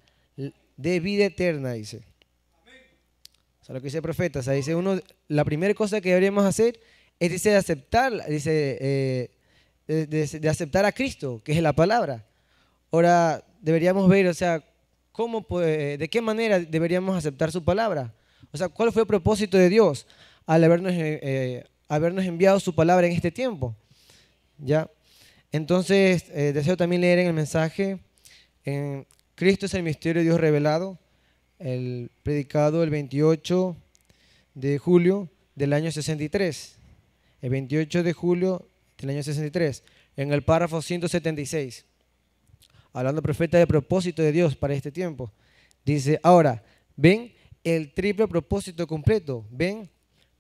de vida eterna, dice. O sea, lo que dice el profeta. O dice uno, la primera cosa que deberíamos hacer es, dice, aceptarla. Dice, eh, de, aceptar a Cristo, que es la palabra. Ahora, deberíamos ver, o sea, cómo, eh, de qué manera deberíamos aceptar su palabra. O sea, ¿cuál fue el propósito de Dios al habernos, eh, eh, habernos enviado su palabra en este tiempo? ¿Ya? Entonces, deseo también leer en el mensaje, en Cristo es el misterio de Dios revelado, el predicado el 28 de julio del año 63. El 28 de julio del año 63, en el párrafo 176, hablando profeta de propósito de Dios para este tiempo, dice, ahora, ven el triple propósito completo, ven,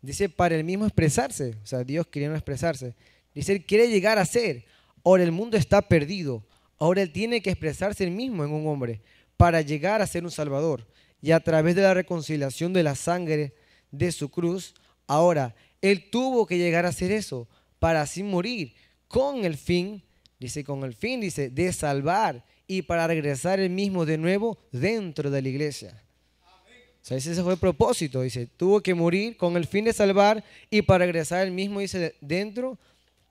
dice, para el mismo expresarse, o sea, Dios queriendo expresarse, dice, él quiere llegar a ser, ahora el mundo está perdido, ahora él tiene que expresarse él mismo en un hombre para llegar a ser un salvador, y a través de la reconciliación de la sangre de su cruz, ahora, él tuvo que llegar a ser eso, para así morir, con el fin, dice, con el fin, dice, de salvar y para regresar el mismo de nuevo dentro de la iglesia. O sea, ese fue el propósito, dice, tuvo que morir con el fin de salvar y para regresar el mismo, dice, dentro,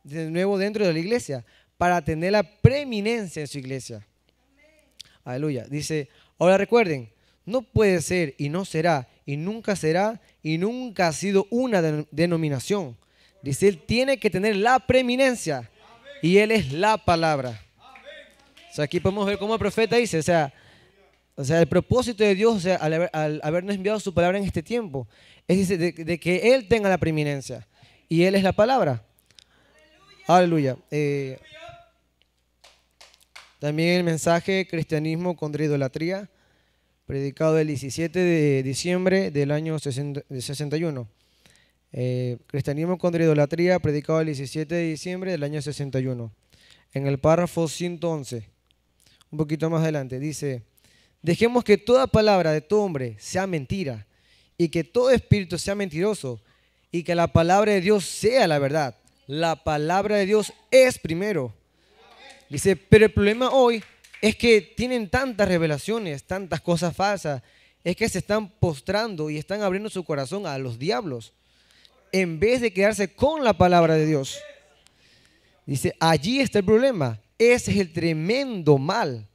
de nuevo dentro de la iglesia, para tener la preeminencia en su iglesia. Aleluya. Dice, ahora recuerden, no puede ser y no será y nunca será y nunca ha sido una denominación. Dice, Él tiene que tener la preeminencia. Y Él es la palabra. O sea, aquí podemos ver cómo el profeta dice, o sea, o sea el propósito de Dios o sea, al, haber, habernos enviado su palabra en este tiempo, es de, de, que Él tenga la preeminencia. Y Él es la palabra. Aleluya. Eh, también el mensaje Cristianismo contra Idolatría, predicado el 17 de diciembre del año 61. Eh, Cristianismo contra idolatría, predicado el 17 de diciembre del año 61. En el párrafo 111, un poquito más adelante, dice, dejemos que toda palabra de todo hombre sea mentira y que todo espíritu sea mentiroso y que la palabra de Dios sea la verdad. La palabra de Dios es primero. Dice, pero el problema hoy es que tienen tantas revelaciones, tantas cosas falsas, es que se están postrando y están abriendo su corazón a los diablos en vez de quedarse con la palabra de Dios. Dice, allí está el problema. Ese es el tremendo mal.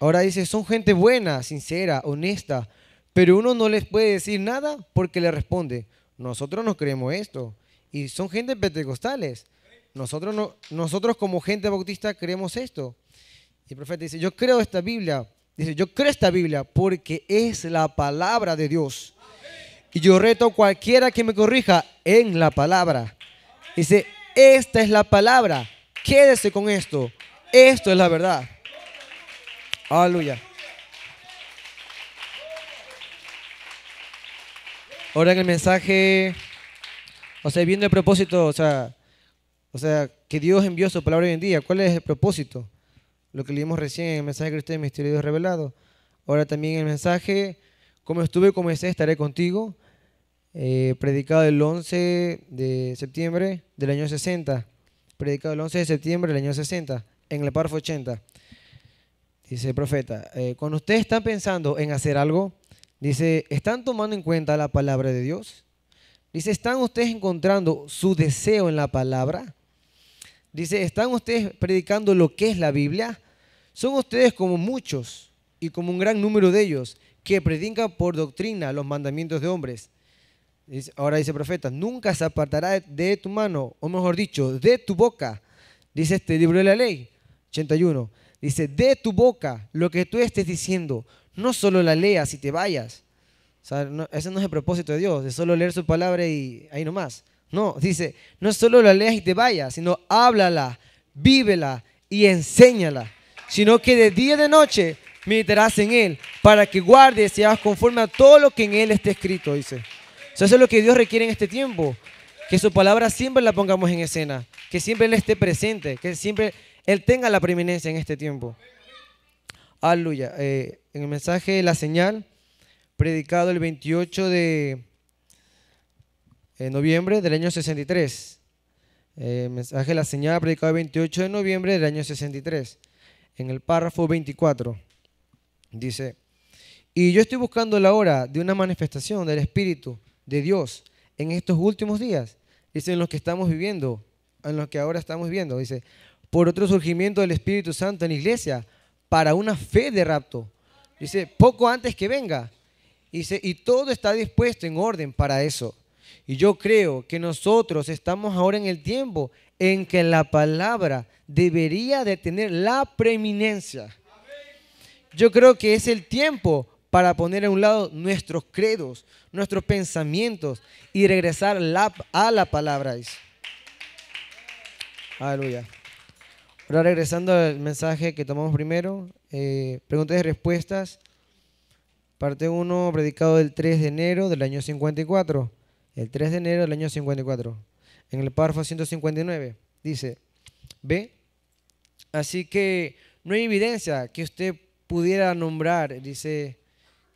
Ahora dice, son gente buena, sincera, honesta, pero uno no les puede decir nada porque le responde, nosotros no creemos esto. Y son gente pentecostales. Nosotros, no, nosotros como gente bautista creemos esto. Y el profeta dice, yo creo esta Biblia. Dice, yo creo esta Biblia porque es la palabra de Dios. Y yo reto a cualquiera que me corrija en la palabra. Dice, esta es la palabra. Quédese con esto. Esto es la verdad. Aleluya. Ahora en el mensaje, o sea, viendo el propósito, o sea, o sea, que Dios envió su palabra hoy en día, ¿cuál es el propósito? Lo que leímos recién en el mensaje Cristo usted misterio revelado. Ahora también el mensaje, como estuve como estaré contigo. Eh, predicado el 11 de septiembre del año 60, predicado el 11 de septiembre del año 60, en el párrafo 80. Dice el profeta, eh, cuando ustedes están pensando en hacer algo, dice, ¿están tomando en cuenta la palabra de Dios? Dice, ¿están ustedes encontrando su deseo en la palabra? Dice, ¿están ustedes predicando lo que es la Biblia? Son ustedes como muchos y como un gran número de ellos que predican por doctrina los mandamientos de hombres Ahora dice el profeta, nunca se apartará de tu mano, o mejor dicho, de tu boca. Dice este libro de la ley, 81. Dice, de tu boca lo que tú estés diciendo, no solo la leas y te vayas. O sea, ese no es el propósito de Dios, de solo leer su palabra y ahí nomás. No, dice, no solo la leas y te vayas, sino háblala, vívela y enséñala. Sino que de día y de noche meditarás en él, para que guardes y hagas conforme a todo lo que en él esté escrito, dice eso es lo que Dios requiere en este tiempo. Que su palabra siempre la pongamos en escena. Que siempre Él esté presente. Que siempre Él tenga la preeminencia en este tiempo. Aleluya. Eh, en el mensaje de La Señal, predicado el 28 de eh, noviembre del año 63. Eh, mensaje La Señal, predicado el 28 de noviembre del año 63. En el párrafo 24. Dice, y yo estoy buscando la hora de una manifestación del Espíritu de Dios en estos últimos días, dice en los que estamos viviendo, en los que ahora estamos viviendo, dice, por otro surgimiento del Espíritu Santo en la iglesia, para una fe de rapto, dice, poco antes que venga, dice, y todo está dispuesto en orden para eso. Y yo creo que nosotros estamos ahora en el tiempo en que la palabra debería de tener la preeminencia. Yo creo que es el tiempo para poner a un lado nuestros credos, nuestros pensamientos y regresar a la palabra. Aleluya. Ahora regresando al mensaje que tomamos primero, eh, preguntas y respuestas. Parte 1, predicado el 3 de enero del año 54. El 3 de enero del año 54. En el párrafo 159 dice, ve, así que no hay evidencia que usted pudiera nombrar, dice,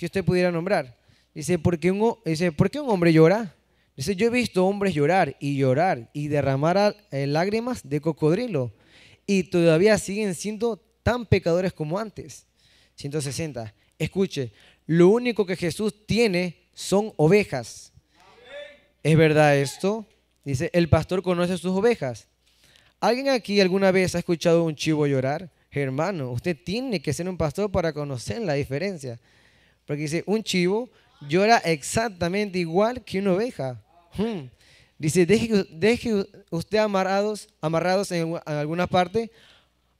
que usted pudiera nombrar. Dice, ¿por qué un, dice, ¿por qué un hombre llora? Dice, yo he visto hombres llorar y llorar y derramar eh, lágrimas de cocodrilo y todavía siguen siendo tan pecadores como antes. 160. Escuche, lo único que Jesús tiene son ovejas. ¿Es verdad esto? Dice, el pastor conoce sus ovejas. ¿Alguien aquí alguna vez ha escuchado un chivo llorar? Hermano, usted tiene que ser un pastor para conocer la diferencia. Porque dice, un chivo llora exactamente igual que una oveja. Hmm. Dice, deje, usted amarrados, amarrados en, alguna parte.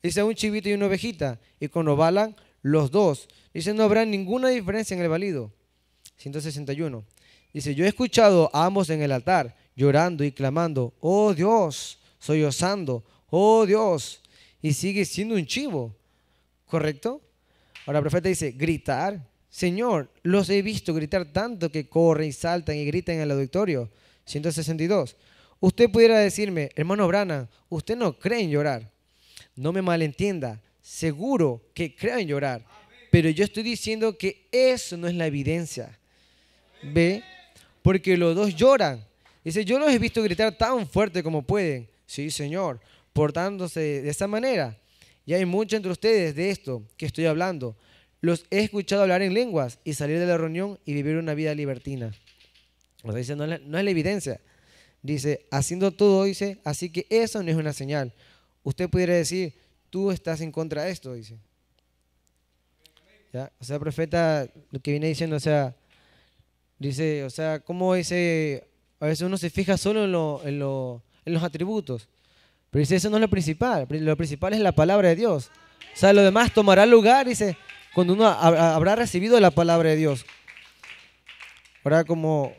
Dice, un chivito y una ovejita. Y cuando balan, los dos. Dice, no habrá ninguna diferencia en el valido. 161. Dice, yo he escuchado a ambos en el altar, llorando y clamando, oh Dios, Soy osando, oh Dios. Y sigue siendo un chivo. ¿Correcto? Ahora el profeta dice, gritar Señor, los he visto gritar tanto que corren y saltan y gritan en el auditorio. 162. Usted pudiera decirme, hermano Brana, usted no cree en llorar. No me malentienda, seguro que creen en llorar, pero yo estoy diciendo que eso no es la evidencia. ¿Ve? Porque los dos lloran. Dice, yo los he visto gritar tan fuerte como pueden. Sí, Señor, portándose de esa manera. Y hay mucho entre ustedes de esto que estoy hablando los he escuchado hablar en lenguas y salir de la reunión y vivir una vida libertina. dice, no, es la evidencia. Dice, haciendo todo, dice, así que eso no es una señal. Usted pudiera decir, tú estás en contra de esto, dice. O sea, profeta, lo que viene diciendo, o sea, dice, o sea, ¿cómo dice? A veces uno se fija solo en, en los atributos. Pero dice, eso no es lo principal. Lo principal es la palabra de Dios. O sea, lo demás tomará lugar, dice, cuando uno habrá recibido la palabra de Dios. Ahora, como,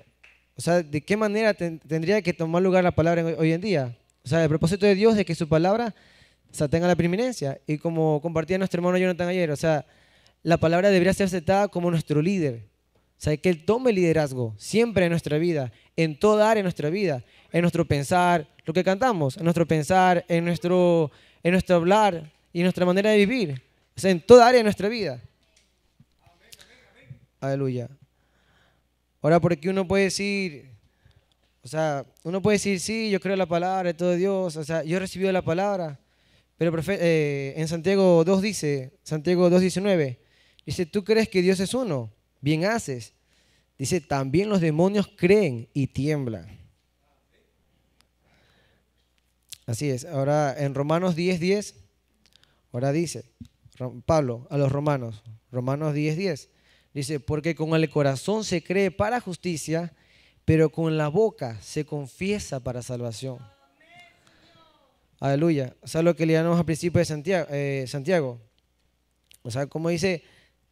o sea, ¿de qué manera tendría que tomar lugar la palabra hoy en día? O sea, el propósito de Dios es que su palabra tenga la preeminencia. Y como compartía nuestro hermano Jonathan ayer, o sea, la palabra debería ser aceptada como nuestro líder. O sea, que Él tome liderazgo siempre en nuestra vida, en toda área de nuestra vida, en nuestro pensar, lo que cantamos, en nuestro pensar, en nuestro, en nuestro hablar y en nuestra manera de vivir sea, en toda área de nuestra vida. Aleluya. Ahora, porque uno puede decir, o sea, uno puede decir, sí, yo creo la palabra de todo Dios, o sea, yo he recibido la palabra, pero eh, en Santiago 2 dice, Santiago 2.19, dice, tú crees que Dios es uno, bien haces. Dice, también los demonios creen y tiemblan. Así es. Ahora, en Romanos 10.10, 10, ahora dice, Pablo a los romanos, Romanos 10:10. 10, dice, porque con el corazón se cree para justicia, pero con la boca se confiesa para salvación. Aleluya. O sea, lo que leíamos al principio de Santiago, eh, Santiago. O sea, como dice,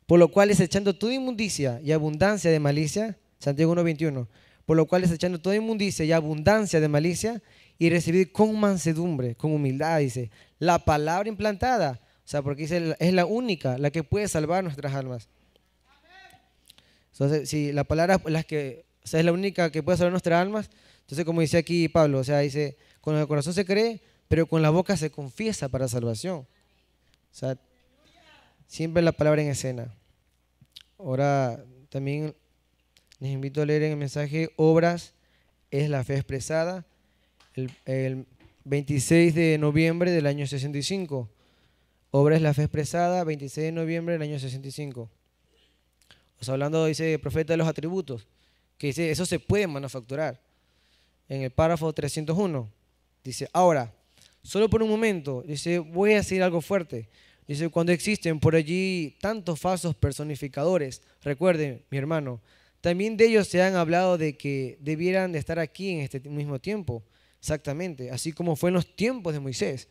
por lo cual es echando toda inmundicia y abundancia de malicia, Santiago 1.21, por lo cual es echando toda inmundicia y abundancia de malicia y recibir con mansedumbre, con humildad, dice, la palabra implantada o sea, porque es la única, la que puede salvar nuestras almas. Entonces, si la palabra las que, es la única que puede salvar nuestras almas, entonces como dice aquí Pablo, o sea, dice, con el corazón se cree, pero con la boca se confiesa para salvación. O sea, siempre la palabra en escena. Ahora, también les invito a leer en el mensaje, obras es la fe expresada, el 26 de noviembre del año 65. Obra es la fe expresada, 26 de noviembre del año 65. O sea, hablando, dice, profeta de los atributos, que dice, eso se puede manufacturar. En el párrafo 301, dice, ahora, solo por un momento, dice, voy a decir algo fuerte. Dice, cuando existen por allí tantos falsos personificadores, recuerden, mi hermano, también de ellos se han hablado de que debieran de estar aquí en este mismo tiempo, exactamente, así como fue en los tiempos de Moisés.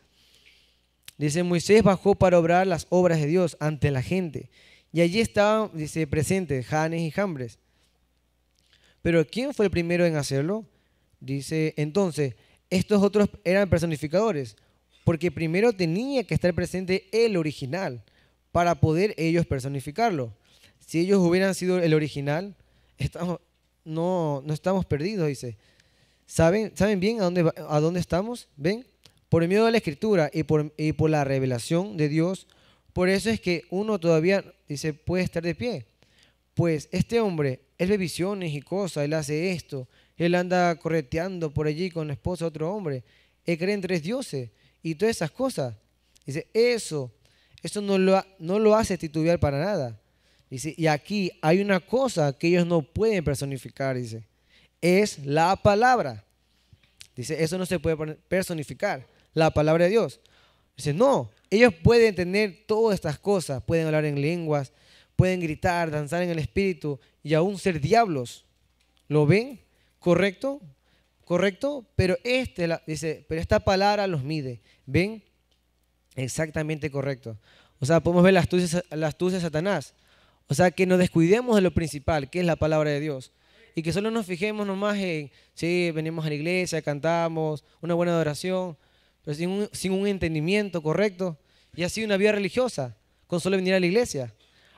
Dice, Moisés bajó para obrar las obras de Dios ante la gente. Y allí estaban, dice, presentes Janes y Jambres. Pero ¿quién fue el primero en hacerlo? Dice, entonces, estos otros eran personificadores, porque primero tenía que estar presente el original para poder ellos personificarlo. Si ellos hubieran sido el original, estamos, no, no estamos perdidos, dice. ¿Saben, ¿Saben bien a dónde, a dónde estamos? ¿Ven? por el miedo a la escritura y por, la revelación de Dios, por eso es que uno todavía, dice, puede estar de pie. Pues este hombre, él ve visiones y cosas, él hace esto, él anda correteando por allí con la esposa de otro hombre, él cree en tres dioses y todas esas cosas. Dice, eso, eso no lo, no lo hace titubear para nada. Dice, y aquí hay una cosa que ellos no pueden personificar, dice, es la palabra. Dice, eso no se puede personificar la palabra de Dios. Dice, no, ellos pueden tener todas estas cosas, pueden hablar en lenguas, pueden gritar, danzar en el espíritu y aún ser diablos. ¿Lo ven? ¿Correcto? ¿Correcto? Pero, este, dice, pero esta palabra los mide. ¿Ven? Exactamente correcto. O sea, podemos ver la astucia, las de Satanás. O sea, que nos descuidemos de lo principal, que es la palabra de Dios. Y que solo nos fijemos nomás en, sí, venimos a la iglesia, cantamos, una buena adoración, sin un, entendimiento correcto y así una vida religiosa, con solo venir a la iglesia.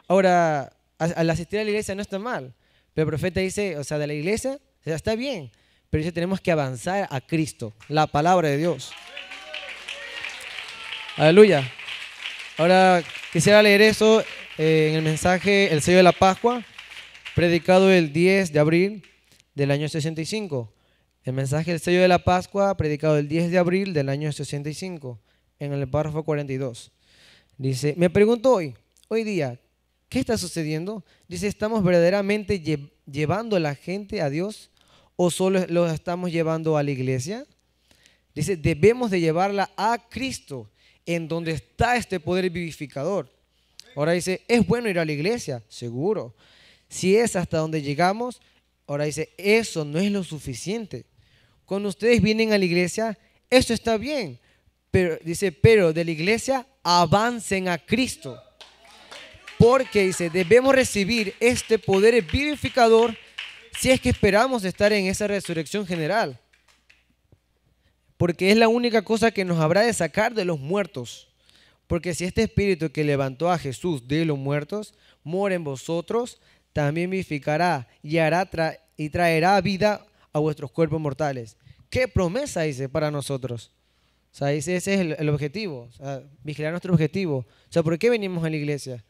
Ahora, al asistir a la iglesia no está mal, pero el profeta dice, o sea, de la iglesia está bien, pero dice tenemos que avanzar a Cristo, la palabra de Dios. Aleluya. Ahora quisiera leer eso eh, en el mensaje El sello de la Pascua, predicado el 10 de abril del año 65. El mensaje del sello de la Pascua, predicado el 10 de abril del año 65, en el párrafo 42. Dice, me pregunto hoy, hoy día, ¿qué está sucediendo? Dice, ¿estamos verdaderamente llevando a la gente a Dios o solo los estamos llevando a la iglesia? Dice, debemos de llevarla a Cristo, en donde está este poder vivificador. Ahora dice, es bueno ir a la iglesia, seguro. Si es hasta donde llegamos, ahora dice, eso no es lo suficiente. Cuando ustedes vienen a la iglesia, eso está bien. Pero dice, pero de la iglesia avancen a Cristo. Porque dice, debemos recibir este poder vivificador si es que esperamos estar en esa resurrección general. Porque es la única cosa que nos habrá de sacar de los muertos. Porque si este espíritu que levantó a Jesús de los muertos mora en vosotros, también vivificará y, hará y traerá vida a vuestros cuerpos mortales. ¿Qué promesa dice para nosotros? O sea, ese es el, objetivo, o sea, vigilar nuestro objetivo. O sea, ¿por qué venimos a la iglesia?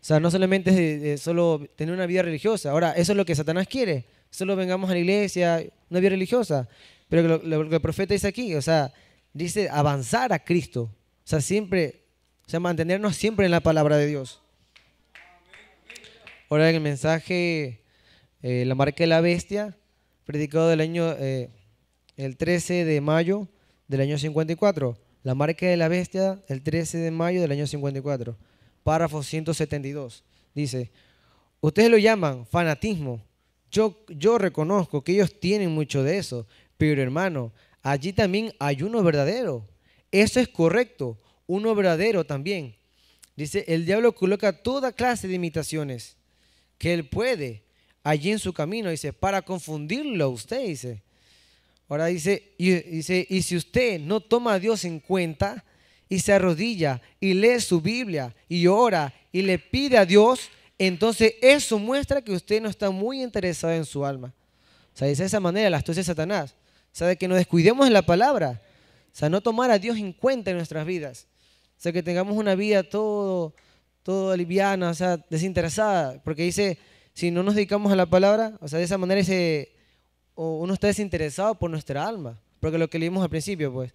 O sea, no solamente es solo tener una vida religiosa. Ahora, eso es lo que Satanás quiere. Solo vengamos a la iglesia, una vida religiosa. Pero lo, que el profeta dice aquí, o sea, dice avanzar a Cristo. O sea, siempre, o sea, mantenernos siempre en la palabra de Dios. Ahora en el mensaje, eh, la marca de la bestia, predicado del año, eh, el 13 de mayo del año 54. La marca de la bestia, el 13 de mayo del año 54. Párrafo 172. Dice, ustedes lo llaman fanatismo. Yo, yo reconozco que ellos tienen mucho de eso, pero hermano, allí también hay uno verdadero. Eso es correcto, uno verdadero también. Dice, el diablo coloca toda clase de imitaciones que él puede allí en su camino, dice, para confundirlo usted, dice. Ahora dice y, dice, y si usted no toma a Dios en cuenta y se arrodilla y lee su Biblia y ora y le pide a Dios, entonces eso muestra que usted no está muy interesado en su alma. O sea, dice de esa manera la astucia de Satanás. O sea, de que nos descuidemos la palabra. O sea, no tomar a Dios en cuenta en nuestras vidas. O sea, que tengamos una vida todo, todo liviana, o sea, desinteresada. Porque dice, si no nos dedicamos a la palabra, o sea, de esa manera ese, uno está desinteresado por nuestra alma, porque lo que leímos al principio, pues,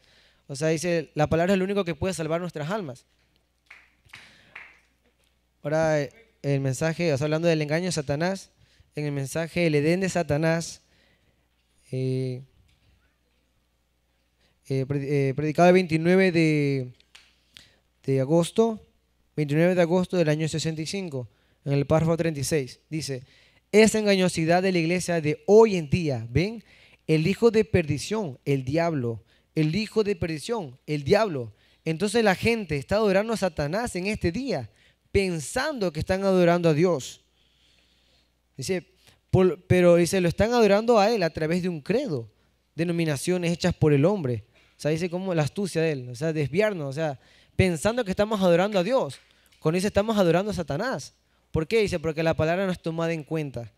o sea, dice, la palabra es lo único que puede salvar nuestras almas. Ahora, el mensaje, hablando del engaño de Satanás, en el mensaje El Edén de Satanás, eh, eh, eh, predicado el 29 de, de agosto, 29 de agosto del año 65 en el párrafo 36. Dice, esa engañosidad de la iglesia de hoy en día, ¿ven? El hijo de perdición, el diablo. El hijo de perdición, el diablo. Entonces la gente está adorando a Satanás en este día, pensando que están adorando a Dios. Dice, pero dice, lo están adorando a él a través de un credo, denominaciones hechas por el hombre. O sea, dice como la astucia de él, o sea, desviarnos, o sea, pensando que estamos adorando a Dios, Con eso estamos adorando a Satanás. ¿Por qué? Dice, porque la palabra no es tomada en cuenta.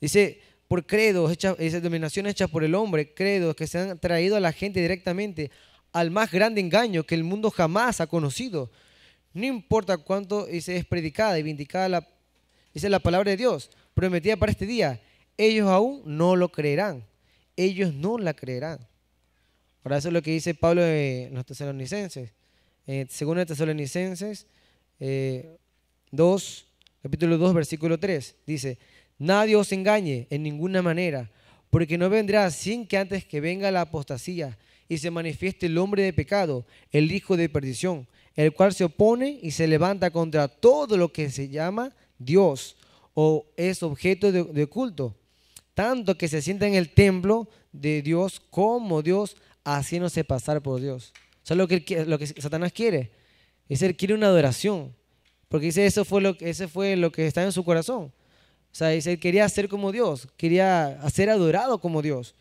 Dice, por credos, hechas, dice, hechas por el hombre, credos que se han traído a la gente directamente al más grande engaño que el mundo jamás ha conocido. No importa cuánto es predicada y vindicada la, dice, la palabra de Dios, prometida para este día, ellos aún no lo creerán. Ellos no la creerán. Ahora, eso es lo que dice Pablo en los tesalonicenses. según los tesalonicenses, eh, 2, capítulo 2, versículo 3. Dice, nadie os engañe en ninguna manera, porque no vendrá sin que antes que venga la apostasía y se manifieste el hombre de pecado, el hijo de perdición, el cual se opone y se levanta contra todo lo que se llama Dios o es objeto de, culto, tanto que se sienta en el templo de Dios como Dios, haciéndose pasar por Dios. O sea, lo que, lo que Satanás quiere es él quiere una adoración, porque dice, eso fue lo, ese fue lo que estaba en su corazón. O sea, dice, quería ser como Dios, quería ser adorado como Dios.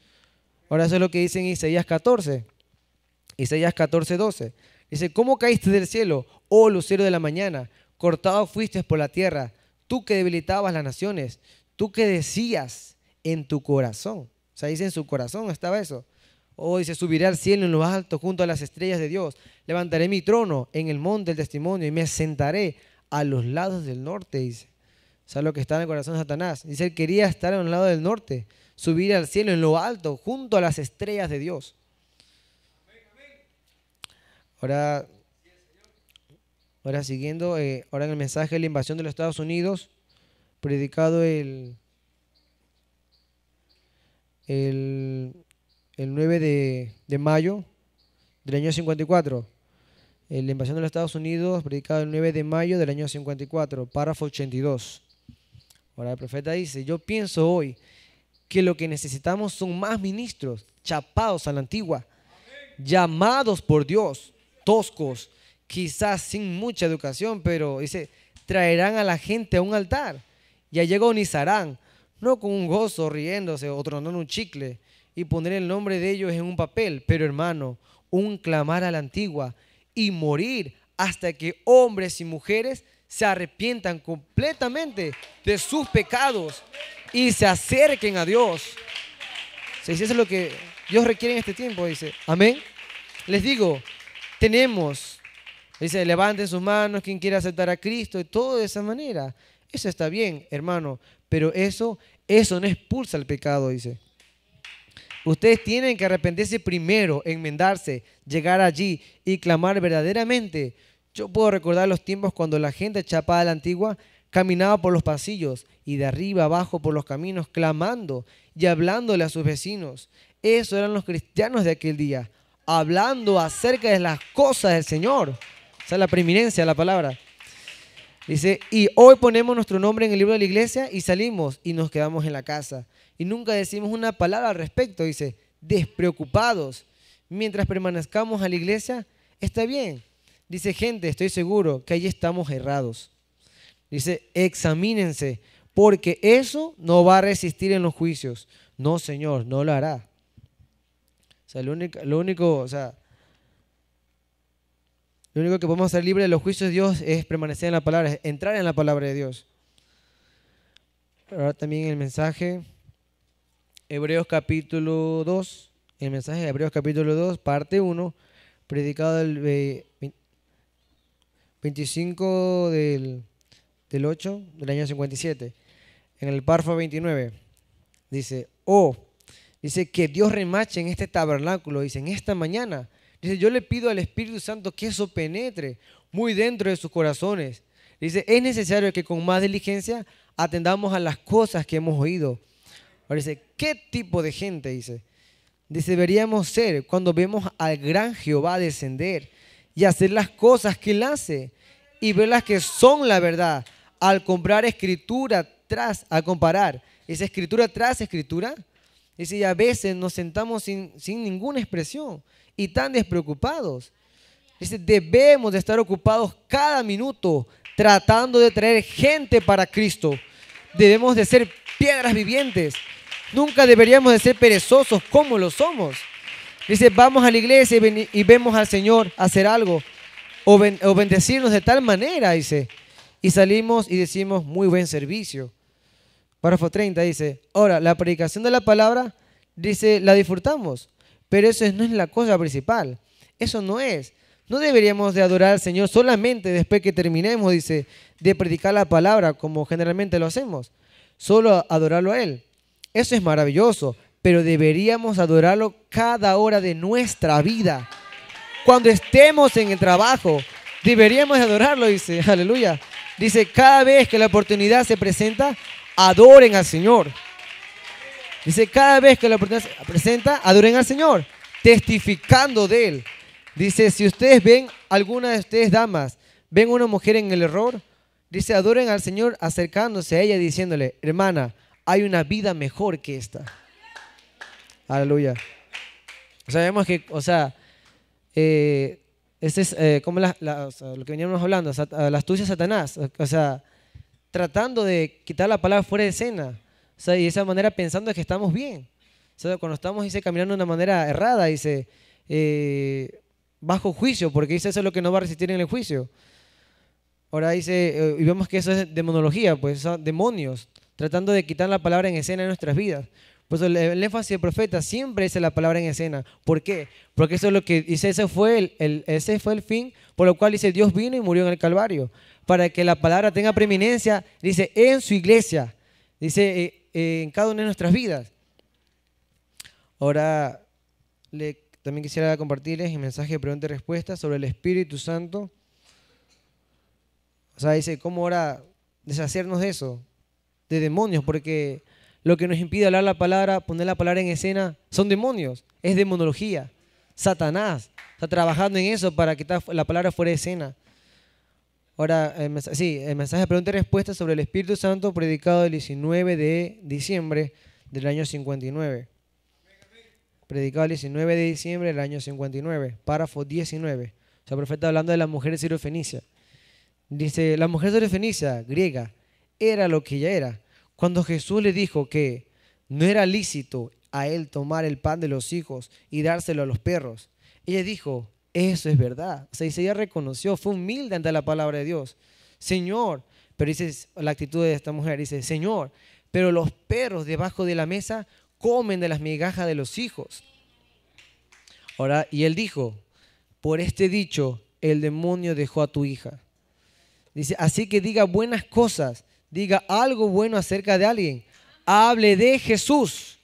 Ahora eso es lo que dice en Isaías 14, Isaías 14, 12. Dice, ¿cómo caíste del cielo, oh lucero de la mañana? Cortado fuiste por la tierra, tú que debilitabas las naciones, tú que decías en tu corazón. O sea, dice en su corazón estaba eso. O oh, dice, subiré al cielo en lo alto junto a las estrellas de Dios, levantaré mi trono en el monte del testimonio y me sentaré a los lados del norte, dice. O sea, lo que está en el corazón de Satanás. Dice, él quería estar a un lado del norte, subir al cielo en lo alto, junto a las estrellas de Dios. Ahora, ahora siguiendo, eh, ahora en el mensaje de la invasión de los Estados Unidos, predicado el, el, el 9 de, de mayo del año 54 la invasión de los Estados Unidos, predicado el 9 de mayo del año 54, párrafo 82. Ahora el profeta dice, yo pienso hoy que lo que necesitamos son más ministros chapados a la antigua, llamados por Dios, toscos, quizás sin mucha educación, pero dice, traerán a la gente a un altar y allí agonizarán, no con un gozo riéndose o tronando un chicle y poner el nombre de ellos en un papel, pero hermano, un clamar a la antigua y morir hasta que hombres y mujeres se arrepientan completamente de sus pecados y se acerquen a Dios. eso es lo que Dios requiere en este tiempo, dice. Amén. Les digo, tenemos, dice, levanten sus manos quien quiera aceptar a Cristo y todo de esa manera. Eso está bien, hermano, pero eso, eso no expulsa el pecado, dice. Ustedes tienen que arrepentirse primero, enmendarse, llegar allí y clamar verdaderamente. Yo puedo recordar los tiempos cuando la gente chapada de la antigua caminaba por los pasillos y de arriba abajo por los caminos, clamando y hablándole a sus vecinos. Eso eran los cristianos de aquel día, hablando acerca de las cosas del Señor. O sea, la preeminencia, la palabra. Dice, y hoy ponemos nuestro nombre en el libro de la iglesia y salimos y nos quedamos en la casa y nunca decimos una palabra al respecto, dice, despreocupados. Mientras permanezcamos a la iglesia, está bien. Dice, gente, estoy seguro que ahí estamos errados. Dice, examínense, porque eso no va a resistir en los juicios. No, Señor, no lo hará. O sea, lo único, lo único, o sea, lo único que podemos hacer libre de los juicios de Dios es permanecer en la palabra, entrar en la palabra de Dios. Pero ahora también el mensaje. Hebreos capítulo 2, el mensaje de Hebreos capítulo 2, parte 1, predicado el 25 eh, del, del 8 del año 57, en el párrafo 29. Dice, oh, dice que Dios remache en este tabernáculo, dice, en esta mañana. Dice, yo le pido al Espíritu Santo que eso penetre muy dentro de sus corazones. Dice, es necesario que con más diligencia atendamos a las cosas que hemos oído dice, ¿qué tipo de gente? Dice, deberíamos ser cuando vemos al gran Jehová descender y hacer las cosas que él hace y ver las que son la verdad. Al comprar escritura tras, al comparar, esa escritura tras escritura, dice, y a veces nos sentamos sin, ninguna expresión y tan despreocupados. Dice, debemos de estar ocupados cada minuto tratando de traer gente para Cristo. Debemos de ser piedras vivientes. Nunca deberíamos de ser perezosos como lo somos. Dice, vamos a la iglesia y, vemos al Señor hacer algo o, o, bendecirnos de tal manera, dice. Y salimos y decimos, muy buen servicio. Párrafo 30 dice, ahora, la predicación de la palabra, dice, la disfrutamos, pero eso no es la cosa principal. Eso no es. No deberíamos de adorar al Señor solamente después que terminemos, dice, de predicar la palabra como generalmente lo hacemos solo adorarlo a Él. Eso es maravilloso, pero deberíamos adorarlo cada hora de nuestra vida. Cuando estemos en el trabajo, deberíamos adorarlo, dice, aleluya. Dice, cada vez que la oportunidad se presenta, adoren al Señor. Dice, cada vez que la oportunidad se presenta, adoren al Señor, testificando de Él. Dice, si ustedes ven, alguna de ustedes damas, ven una mujer en el error, Dice, adoren al Señor acercándose a ella diciéndole, hermana, hay una vida mejor que esta. Aleluya. Sabemos que, o sea, eh, este es eh, como lo que veníamos hablando, la astucia de Satanás. O sea, tratando de quitar la palabra fuera de escena. O sea, y de esa manera pensando que estamos bien. O sea, cuando estamos, dice, caminando de una manera errada, dice, eh, bajo juicio, porque dice eso es lo que no va a resistir en el juicio. Ahora dice, eh, y vemos que eso es demonología, pues son demonios, tratando de quitar la palabra en escena en nuestras vidas. Por eso el, énfasis del profeta siempre es la palabra en escena. ¿Por qué? Porque eso es lo que dice, ese fue el, ese fue el fin por lo cual dice Dios vino y murió en el Calvario. Para que la palabra tenga preeminencia, dice, en su iglesia, dice, eh, eh, en cada una de nuestras vidas. Ahora, también quisiera compartirles el mensaje de pregunta y respuesta sobre el Espíritu Santo sea, dice, ¿cómo ahora deshacernos de eso? De demonios, porque lo que nos impide hablar la palabra, poner la palabra en escena, son demonios, es demonología. Satanás está trabajando en eso para que la palabra fuera de escena. Ahora, sí, el mensaje de pregunta y respuesta sobre el Espíritu Santo predicado el 19 de diciembre del año 59. Predicado el 19 de diciembre del año 59, párrafo 19. O sea, el profeta hablando de la mujer Fenicia. Dice, la mujer de griega, era lo que ella era. Cuando Jesús le dijo que no era lícito a él tomar el pan de los hijos y dárselo a los perros, ella dijo, eso es verdad. O sea, dice, ella reconoció, fue humilde ante la palabra de Dios. Señor, pero dice la actitud de esta mujer, dice, Señor, pero los perros debajo de la mesa comen de las migajas de los hijos. Ahora, y él dijo, por este dicho, el demonio dejó a tu hija. Dice, así que diga buenas cosas, diga algo bueno acerca de alguien, hable de Jesús,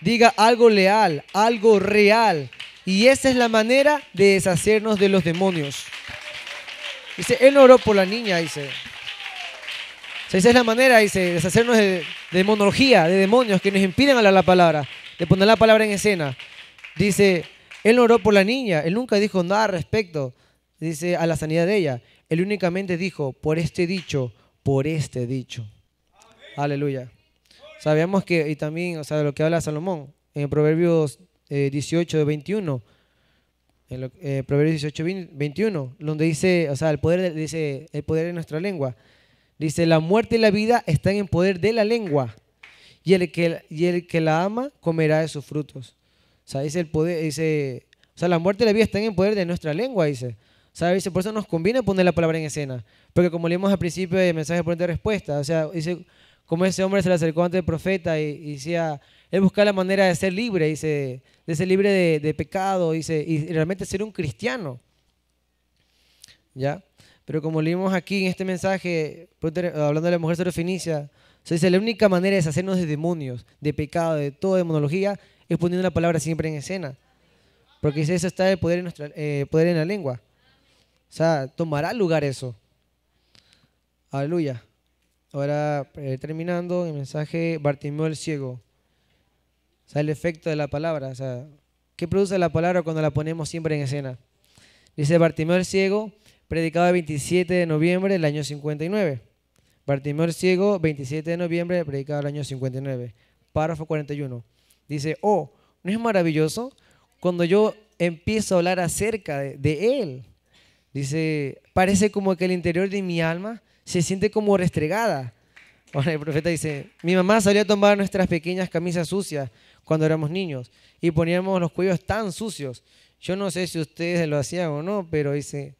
diga algo leal, algo real. Y esa es la manera de deshacernos de los demonios. Dice, él oró por la niña, dice. esa es la manera, dice, de deshacernos de, demonología, de demonios que nos impiden hablar la palabra, de poner la palabra en escena. Dice, él oró por la niña, él nunca dijo nada respecto, dice, a la sanidad de ella. Él únicamente dijo, por este dicho, por este dicho. Aleluya. Sabemos que, y también, o sea, lo que habla Salomón, en Proverbios eh, 18, 21, en eh, Proverbios 18, 21, donde dice, o sea, el poder, dice, el poder de nuestra lengua. Dice, la muerte y la vida están en poder de la lengua, y el que, y el que la ama comerá de sus frutos. O sea, dice el poder, dice, o sea, la muerte y la vida están en poder de nuestra lengua, dice. ¿sabes? por eso nos conviene poner la palabra en escena. Porque como leímos al principio de mensaje de respuesta, o sea, dice, como ese hombre se le acercó ante el profeta y, decía, él buscaba la manera de ser libre, dice, de ser libre de, pecado, dice, y realmente ser un cristiano. ¿Ya? Pero como leímos aquí en este mensaje, hablando de la mujer serofinicia, se dice, la única manera de deshacernos de demonios, de pecado, de toda demonología, es poniendo la palabra siempre en escena. Porque dice, eso está el poder en, nuestra, eh, poder en la lengua. O sea, tomará lugar eso. Aleluya. Ahora, eh, terminando, el mensaje Bartimeo el Ciego. O sea, el efecto de la palabra. O sea, ¿qué produce la palabra cuando la ponemos siempre en escena? Dice Bartimeo el Ciego, predicado el 27 de noviembre del año 59. Bartimeo el Ciego, 27 de noviembre, predicado el año 59. Párrafo 41. Dice, oh, ¿no es maravilloso? Cuando yo empiezo a hablar acerca de, de Él Dice, parece como que el interior de mi alma se siente como restregada. el profeta dice, mi mamá solía tomar nuestras pequeñas camisas sucias cuando éramos niños y poníamos los cuellos tan sucios. Yo no sé si ustedes lo hacían o no, pero dice,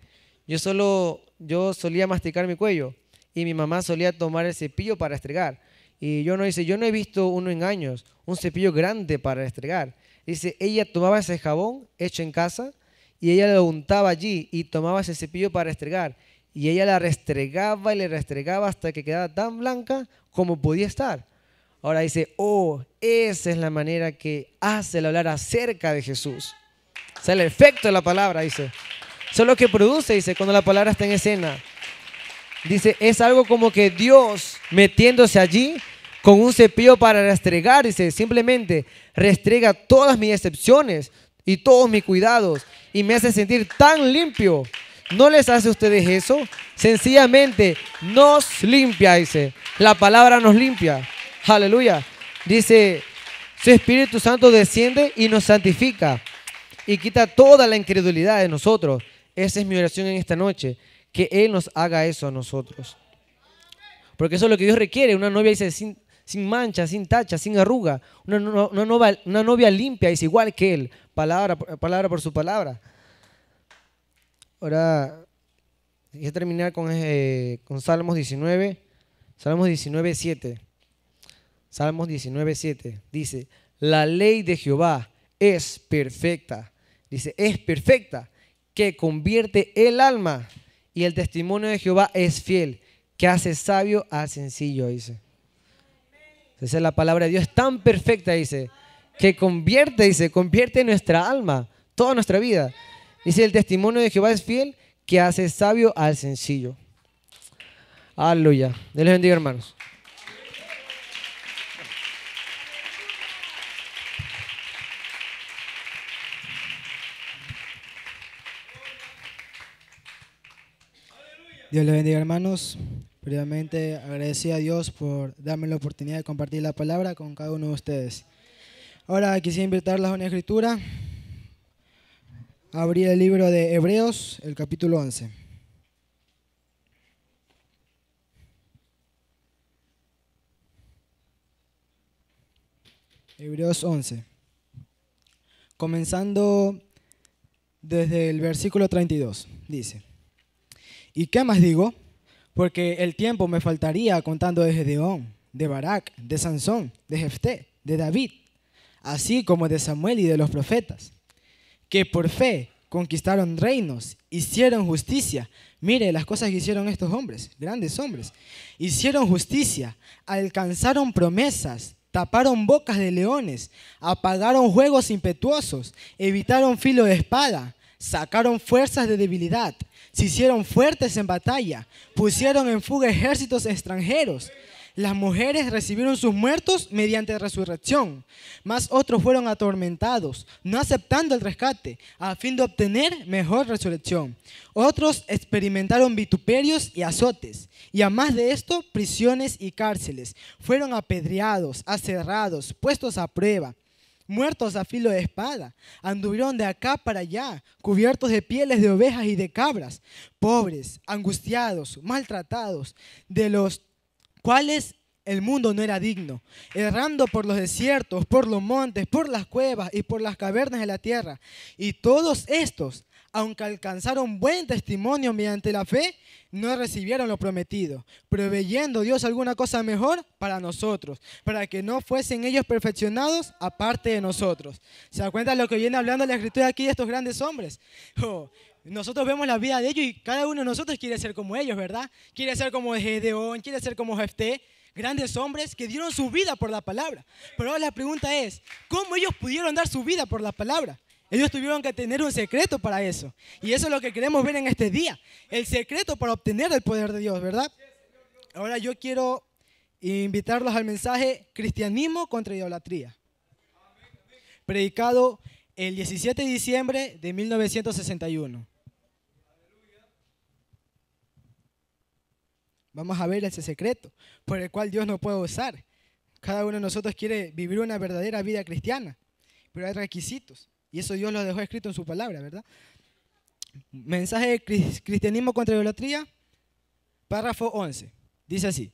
yo solo, yo solía masticar mi cuello y mi mamá solía tomar el cepillo para estregar. Y yo no dice, yo no he visto uno en años, un cepillo grande para estregar. Dice, ella tomaba ese jabón hecho en casa y ella lo untaba allí y tomaba ese cepillo para restregar. Y ella la restregaba y le restregaba hasta que quedaba tan blanca como podía estar. Ahora dice, oh, esa es la manera que hace el hablar acerca de Jesús. O sea, el efecto de la palabra, dice. Eso es lo que produce, dice, cuando la palabra está en escena. Dice, es algo como que Dios metiéndose allí con un cepillo para restregar, dice, simplemente restrega todas mis excepciones, y todos mis cuidados y me hace sentir tan limpio. ¿No les hace a ustedes eso? Sencillamente nos limpia, dice. La palabra nos limpia. Aleluya. Dice, su Espíritu Santo desciende y nos santifica y quita toda la incredulidad de nosotros. Esa es mi oración en esta noche, que Él nos haga eso a nosotros. Porque eso es lo que Dios requiere. Una novia dice, sin mancha, sin tacha, sin arruga. Una, novia, limpia es igual que él, palabra, palabra por su palabra. Ahora, voy a terminar con, eh, Salmos 19, Salmos 19.7. Salmos 19, 7. Dice, la ley de Jehová es perfecta. Dice, es perfecta, que convierte el alma. Y el testimonio de Jehová es fiel, que hace sabio al sencillo, dice. Esa es la palabra de Dios tan perfecta, dice, que convierte, dice, convierte nuestra alma, toda nuestra vida. Dice, el testimonio de Jehová es fiel, que hace sabio al sencillo. Aleluya. Dios le bendiga, hermanos. Dios les bendiga, hermanos. Primeramente, agradecí a Dios por darme la oportunidad de compartir la palabra con cada uno de ustedes. Ahora quisiera invitarlas a una escritura. Abrir el libro de Hebreos, el capítulo 11. Hebreos 11. Comenzando desde el versículo 32, dice, ¿y qué más digo? porque el tiempo me faltaría contando de Gedeón, de Barak, de Sansón, de Jefté, de David, así como de Samuel y de los profetas, que por fe conquistaron reinos, hicieron justicia. Mire las cosas que hicieron estos hombres, grandes hombres. Hicieron justicia, alcanzaron promesas, taparon bocas de leones, apagaron juegos impetuosos, evitaron filo de espada, sacaron fuerzas de debilidad, se hicieron fuertes en batalla, pusieron en fuga ejércitos extranjeros. Las mujeres recibieron sus muertos mediante resurrección, Más otros fueron atormentados, no aceptando el rescate, a fin de obtener mejor resurrección. Otros experimentaron vituperios y azotes, y a más de esto, prisiones y cárceles. Fueron apedreados, aserrados, puestos a prueba, muertos a filo de espada. Anduvieron de acá para allá, cubiertos de pieles de ovejas y de cabras, pobres, angustiados, maltratados, de los cuales el mundo no era digno, errando por los desiertos, por los montes, por las cuevas y por las cavernas de la tierra. Y todos estos, aunque alcanzaron buen testimonio mediante la fe, no recibieron lo prometido, proveyendo Dios alguna cosa mejor para nosotros, para que no fuesen ellos perfeccionados aparte de nosotros. ¿Se da cuenta lo que viene hablando la escritura aquí de estos grandes hombres? nosotros vemos la vida de ellos y cada uno de nosotros quiere ser como ellos, ¿verdad? Quiere ser como Gedeón, quiere ser como Jefté, grandes hombres que dieron su vida por la palabra. Pero la pregunta es, ¿cómo ellos pudieron dar su vida por la palabra? Ellos tuvieron que tener un secreto para eso. Y eso es lo que queremos ver en este día. El secreto para obtener el poder de Dios, ¿verdad? Ahora yo quiero invitarlos al mensaje Cristianismo contra idolatría. Predicado el 17 de diciembre de 1961. Vamos a ver ese secreto por el cual Dios nos puede usar. Cada uno de nosotros quiere vivir una verdadera vida cristiana, pero hay requisitos. Y eso Dios lo dejó escrito en su palabra, ¿verdad? Mensaje de cristianismo contra idolatría, párrafo 11. Dice así.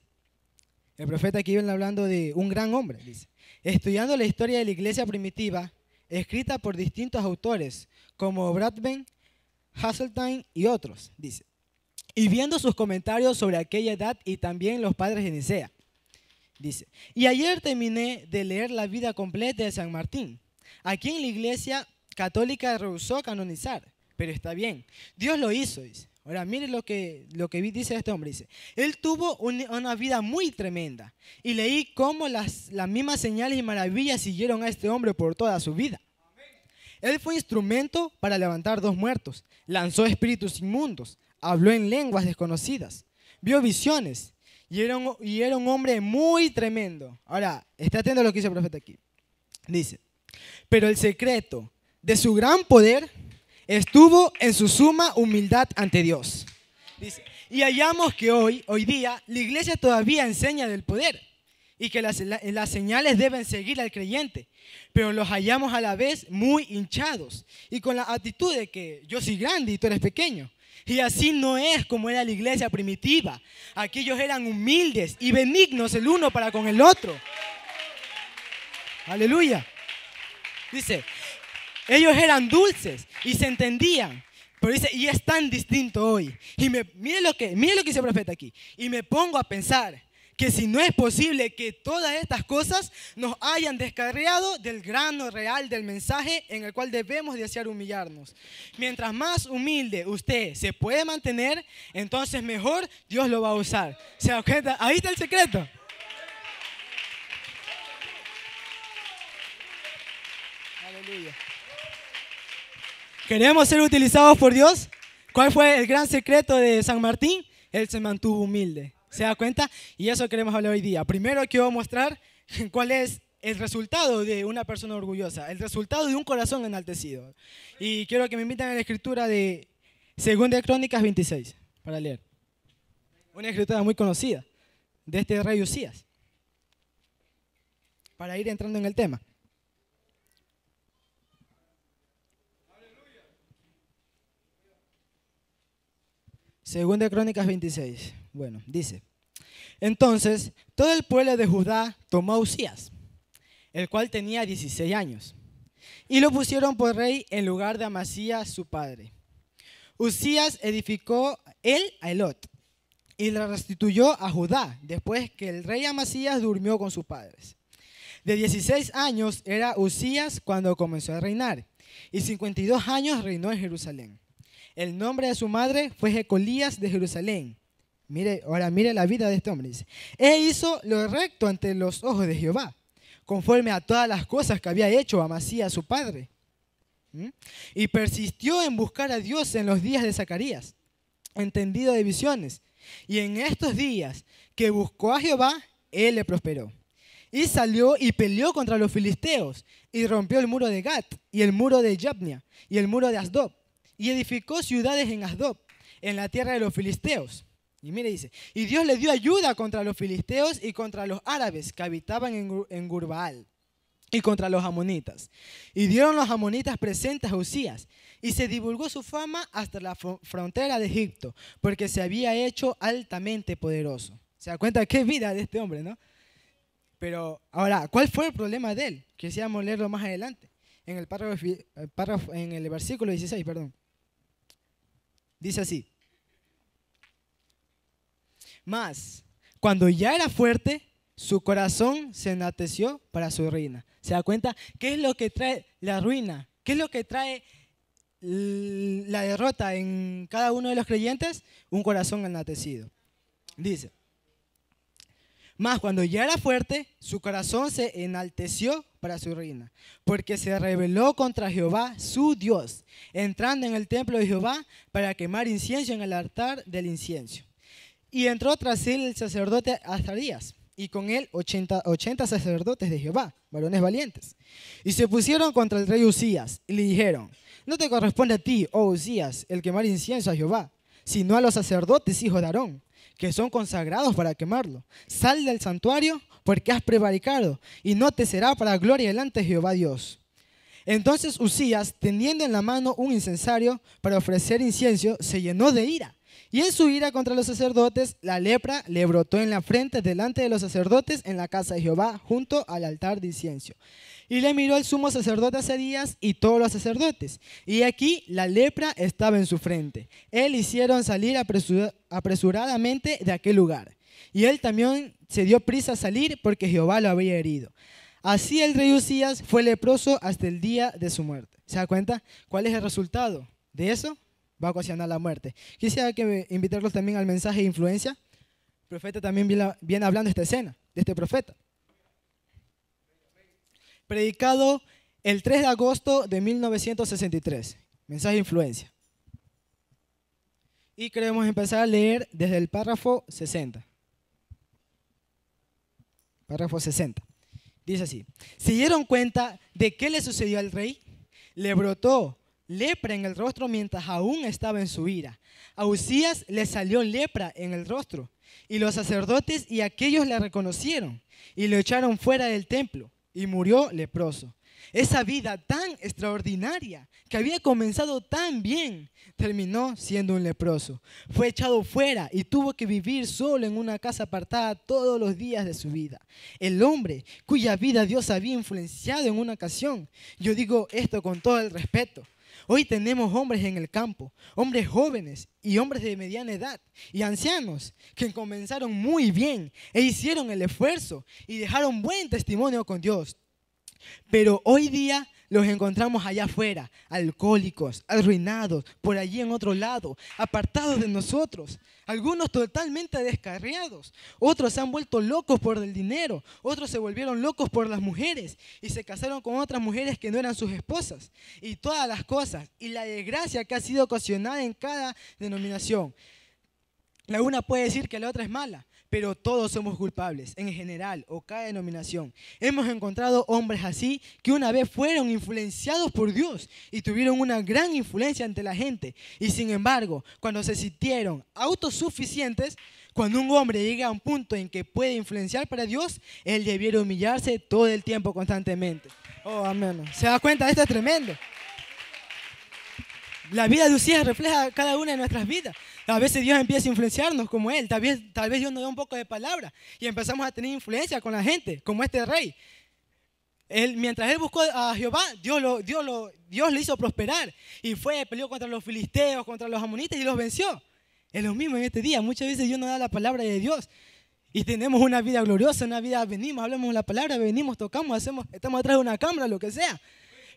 El profeta aquí viene hablando de un gran hombre, dice. Estudiando la historia de la iglesia primitiva, escrita por distintos autores, como Bradben, Hasseltine y otros, dice. Y viendo sus comentarios sobre aquella edad y también los padres de Nicea, dice. Y ayer terminé de leer la vida completa de San Martín Aquí en la iglesia católica rehusó canonizar, pero está bien. Dios lo hizo, dice. Ahora, mire lo que, lo que dice este hombre. Dice, él tuvo una vida muy tremenda. Y leí cómo las, mismas señales y maravillas siguieron a este hombre por toda su vida. Él fue instrumento para levantar dos muertos. Lanzó espíritus inmundos. Habló en lenguas desconocidas. Vio visiones. Y era un, y era un hombre muy tremendo. Ahora, está atento a lo que dice el profeta aquí. Dice, pero el secreto de su gran poder estuvo en su suma humildad ante Dios. y hallamos que hoy, hoy día, la iglesia todavía enseña del poder y que las, las, señales deben seguir al creyente, pero los hallamos a la vez muy hinchados y con la actitud de que yo soy grande y tú eres pequeño. Y así no es como era la iglesia primitiva. Aquellos eran humildes y benignos el uno para con el otro. Aleluya. Dice, ellos eran dulces y se entendían. Pero dice, y es tan distinto hoy. Y mire, lo que, que dice el profeta aquí. Y me pongo a pensar que si no es posible que todas estas cosas nos hayan descarriado del grano real del mensaje en el cual debemos de desear humillarnos. Mientras más humilde usted se puede mantener, entonces mejor Dios lo va a usar. ¿Se Ahí está el secreto. ¿Queremos ser utilizados por Dios? ¿Cuál fue el gran secreto de San Martín? Él se mantuvo humilde. ¿Se da cuenta? Y eso queremos hablar hoy día. Primero quiero mostrar cuál es el resultado de una persona orgullosa, el resultado de un corazón enaltecido. Y quiero que me inviten a la escritura de Segunda Crónicas 26 para leer. Una escritura muy conocida de este rey Usías. Para ir entrando en el tema. Segunda Crónicas 26. Bueno, dice. Entonces, todo el pueblo de Judá tomó a Usías, el cual tenía 16 años, y lo pusieron por rey en lugar de Amasías, su padre. Usías edificó él a Elot y la restituyó a Judá después que el rey Amasías durmió con sus padres. De 16 años era Usías cuando comenzó a reinar y 52 años reinó en Jerusalén. El nombre de su madre fue Jecolías de Jerusalén. Mire, ahora mire la vida de este hombre. Él hizo lo recto ante los ojos de Jehová, conforme a todas las cosas que había hecho Amasías su padre. Y persistió en buscar a Dios en los días de Zacarías, entendido de visiones. Y en estos días que buscó a Jehová, él le prosperó. Y salió y peleó contra los filisteos, y rompió el muro de Gat, y el muro de Jabnia, y el muro de Asdod y edificó ciudades en Azdob, en la tierra de los filisteos. Y mire, dice, y Dios le dio ayuda contra los filisteos y contra los árabes que habitaban en, Gurbaal y contra los amonitas. Y dieron los amonitas presentes a Usías. Y se divulgó su fama hasta la frontera de Egipto, porque se había hecho altamente poderoso. Se da cuenta qué vida de este hombre, ¿no? Pero ahora, ¿cuál fue el problema de él? Quisiéramos leerlo más adelante, en el, párrafo, eh, en el versículo 16, perdón. Dice así. Más, cuando ya era fuerte, su corazón se enalteció para su ruina. ¿Se da cuenta? ¿Qué es lo que trae la ruina? ¿Qué es lo que trae la derrota en cada uno de los creyentes? Un corazón enaltecido. Dice, más cuando ya era fuerte, su corazón se enalteció para su reina, porque se rebeló contra Jehová su Dios, entrando en el templo de Jehová para quemar incienso en el altar del incienso. Y entró tras él el sacerdote Azarías, y con él 80, sacerdotes de Jehová, varones valientes. Y se pusieron contra el rey Usías, y le dijeron, no te corresponde a ti, oh Usías, el quemar incienso a Jehová, sino a los sacerdotes hijos de Aarón que son consagrados para quemarlo. Sal del santuario porque has prevaricado y no te será para gloria delante de Jehová Dios. Entonces Usías, teniendo en la mano un incensario para ofrecer incienso, se llenó de ira. Y en su ira contra los sacerdotes, la lepra le brotó en la frente delante de los sacerdotes en la casa de Jehová, junto al altar de incienso. Y le miró el sumo sacerdote a Zedías y todos los sacerdotes. Y aquí la lepra estaba en su frente. Él hicieron salir apresuradamente de aquel lugar. Y él también se dio prisa a salir porque Jehová lo había herido. Así el rey Usías fue leproso hasta el día de su muerte. ¿Se da cuenta cuál es el resultado de eso? Va a ocasionar la muerte. Quisiera que invitarlos también al mensaje de influencia. El profeta también viene hablando de esta escena, de este profeta predicado el 3 de agosto de 1963. Mensaje de influencia. Y queremos empezar a leer desde el párrafo 60. Párrafo 60. Dice así, ¿se dieron cuenta de qué le sucedió al rey? Le brotó lepra en el rostro mientras aún estaba en su ira. A Usías le salió lepra en el rostro y los sacerdotes y aquellos la reconocieron y lo echaron fuera del templo y murió leproso. Esa vida tan extraordinaria que había comenzado tan bien terminó siendo un leproso. Fue echado fuera y tuvo que vivir solo en una casa apartada todos los días de su vida. El hombre cuya vida Dios había influenciado en una ocasión. Yo digo esto con todo el respeto. Hoy tenemos hombres en el campo, hombres jóvenes y hombres de mediana edad y ancianos que comenzaron muy bien e hicieron el esfuerzo y dejaron buen testimonio con Dios. Pero hoy día los encontramos allá afuera, alcohólicos, arruinados, por allí en otro lado, apartados de nosotros. Algunos totalmente descarriados. Otros se han vuelto locos por el dinero. Otros se volvieron locos por las mujeres y se casaron con otras mujeres que no eran sus esposas. Y todas las cosas. Y la desgracia que ha sido ocasionada en cada denominación. La una puede decir que la otra es mala, pero todos somos culpables, en general o cada denominación. Hemos encontrado hombres así que una vez fueron influenciados por Dios y tuvieron una gran influencia ante la gente. Y sin embargo, cuando se sintieron autosuficientes, cuando un hombre llega a un punto en que puede influenciar para Dios, él debiera humillarse todo el tiempo constantemente. Oh, amén. ¿Se da cuenta? Esto es tremendo. La vida de Lucía refleja cada una de nuestras vidas. A veces Dios empieza a influenciarnos como Él. Tal vez, tal vez Dios nos da un poco de palabra y empezamos a tener influencia con la gente, como este rey. mientras él buscó a Jehová, Dios lo, Dios, lo, Dios le hizo prosperar. Y fue, peleó contra los filisteos, contra los amonitas y los venció. Es lo mismo en este día. Muchas veces Dios nos da la palabra de Dios. Y tenemos una vida gloriosa, una vida, venimos, hablamos la palabra, venimos, tocamos, hacemos, estamos atrás de una cámara, lo que sea.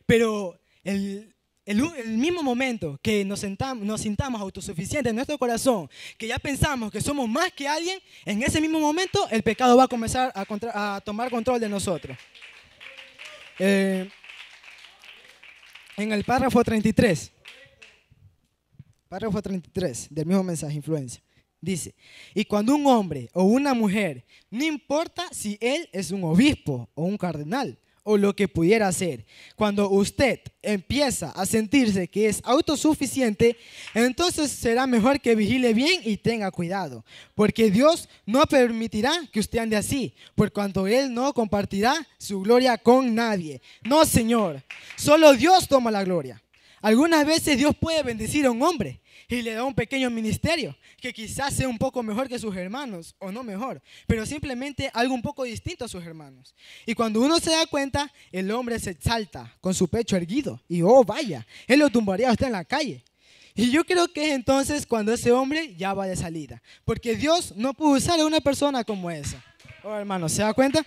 Pero el, el, mismo momento que nos, nos sintamos autosuficientes en nuestro corazón, que ya pensamos que somos más que alguien, en ese mismo momento el pecado va a comenzar a, a tomar control de nosotros. Eh, en el párrafo 33, párrafo 33 del mismo mensaje, influencia, dice, y cuando un hombre o una mujer, no importa si él es un obispo o un cardenal, o lo que pudiera hacer. Cuando usted empieza a sentirse que es autosuficiente, entonces será mejor que vigile bien y tenga cuidado, porque Dios no permitirá que usted ande así, por cuanto Él no compartirá su gloria con nadie. No, Señor, solo Dios toma la gloria. Algunas veces Dios puede bendecir a un hombre, y le da un pequeño ministerio, que quizás sea un poco mejor que sus hermanos, o no mejor, pero simplemente algo un poco distinto a sus hermanos. Y cuando uno se da cuenta, el hombre se exalta con su pecho erguido, y oh, vaya, él lo tumbaría a usted en la calle. Y yo creo que es entonces cuando ese hombre ya va de salida, porque Dios no pudo usar a una persona como esa. Oh, hermano, ¿se da cuenta?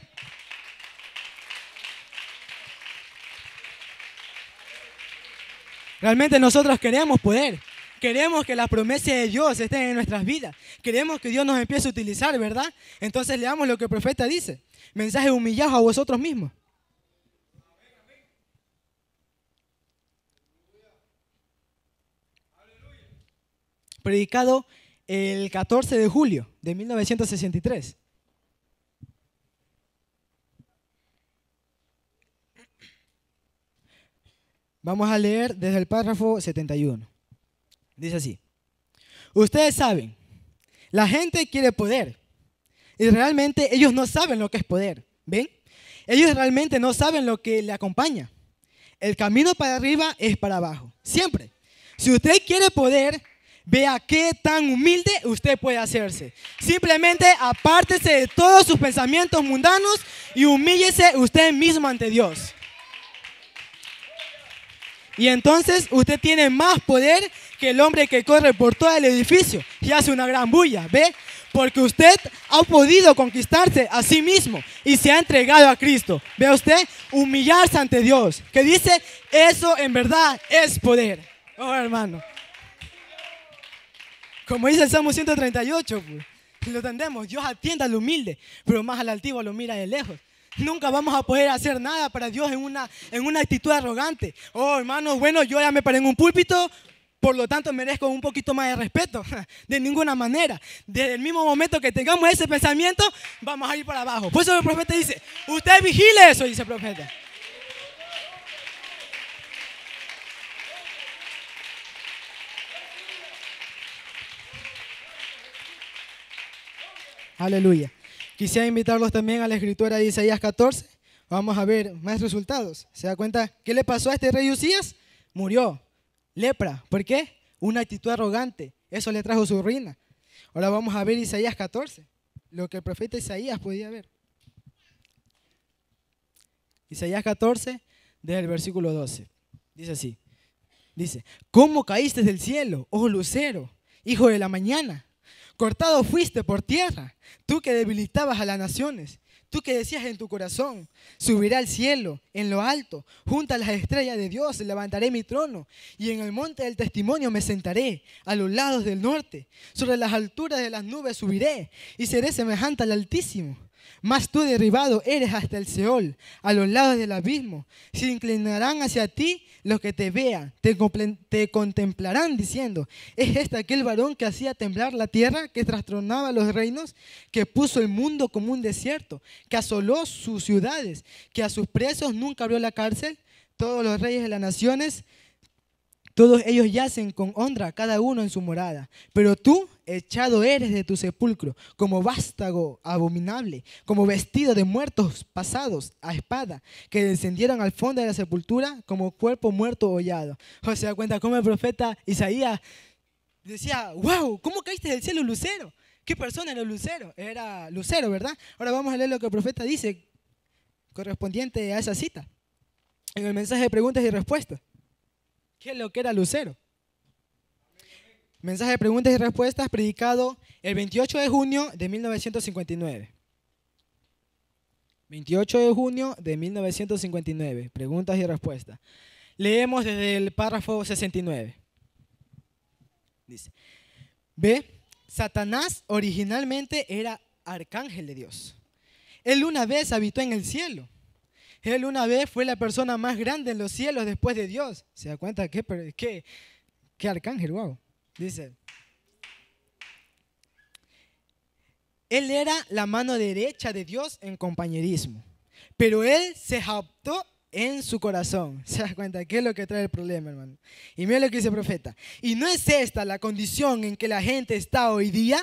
Realmente nosotros queremos poder, Queremos que las promesas de Dios estén en nuestras vidas. Queremos que Dios nos empiece a utilizar, ¿verdad? Entonces leamos lo que el profeta dice. Mensaje humillado a vosotros mismos. Predicado el 14 de julio de 1963. Vamos a leer desde el párrafo 71. Dice así. Ustedes saben, la gente quiere poder. Y realmente ellos no saben lo que es poder. ¿Ven? Ellos realmente no saben lo que le acompaña. El camino para arriba es para abajo. Siempre. Si usted quiere poder, vea qué tan humilde usted puede hacerse. Simplemente apártese de todos sus pensamientos mundanos y humíllese usted mismo ante Dios. Y entonces usted tiene más poder el hombre que corre por todo el edificio y hace una gran bulla, ¿ve? Porque usted ha podido conquistarse a sí mismo y se ha entregado a Cristo. ¿Ve usted? Humillarse ante Dios. Que dice, eso en verdad es poder. Oh, hermano. Como dice el Salmo 138, pues, lo entendemos. Dios atiende al humilde, pero más al altivo lo mira de lejos. Nunca vamos a poder hacer nada para Dios en una, en una actitud arrogante. Oh, hermano, bueno, yo ya me paré en un púlpito, por lo tanto, merezco un poquito más de respeto. De ninguna manera. Desde el mismo momento que tengamos ese pensamiento, vamos a ir para abajo. Por eso el profeta dice, usted vigile eso, dice el profeta. Aleluya. Quisiera invitarlos también a la escritura de Isaías 14. Vamos a ver más resultados. ¿Se da cuenta qué le pasó a este rey Usías? Murió lepra. ¿Por qué? Una actitud arrogante. Eso le trajo su ruina. Ahora vamos a ver Isaías 14, lo que el profeta Isaías podía ver. Isaías 14, desde el versículo 12. Dice así. Dice, ¿cómo caíste del cielo, oh lucero, hijo de la mañana? Cortado fuiste por tierra, tú que debilitabas a las naciones Tú que decías en tu corazón, subiré al cielo, en lo alto, junto a las estrellas de Dios, levantaré mi trono, y en el monte del testimonio me sentaré, a los lados del norte, sobre las alturas de las nubes subiré, y seré semejante al Altísimo. Mas tú derribado eres hasta el Seol, a los lados del abismo. Se inclinarán hacia ti los que te vean, te, te contemplarán diciendo, ¿es este aquel varón que hacía temblar la tierra, que trastornaba los reinos, que puso el mundo como un desierto, que asoló sus ciudades, que a sus presos nunca abrió la cárcel? Todos los reyes de las naciones, todos ellos yacen con honra, cada uno en su morada. Pero tú echado eres de tu sepulcro, como vástago abominable, como vestido de muertos pasados a espada, que descendieron al fondo de la sepultura como cuerpo muerto hollado. O sea, cuenta cómo el profeta Isaías decía, wow, ¿cómo caíste del cielo, Lucero? ¿Qué persona era Lucero? Era Lucero, ¿verdad? Ahora vamos a leer lo que el profeta dice correspondiente a esa cita, en el mensaje de preguntas y respuestas. ¿Qué es lo que era Lucero? Mensaje de preguntas y respuestas predicado el 28 de junio de 1959. 28 de junio de 1959. Preguntas y respuestas. Leemos desde el párrafo 69. Dice, ve, Satanás originalmente era arcángel de Dios. Él una vez habitó en el cielo. Él una vez fue la persona más grande en los cielos después de Dios. ¿Se da cuenta? que qué, qué arcángel? ¡Wow! Dice, él era la mano derecha de Dios en compañerismo, pero él se jactó en su corazón. ¿Se da cuenta? ¿Qué es lo que trae el problema, hermano? Y mira lo que dice el profeta. Y no es esta la condición en que la gente está hoy día.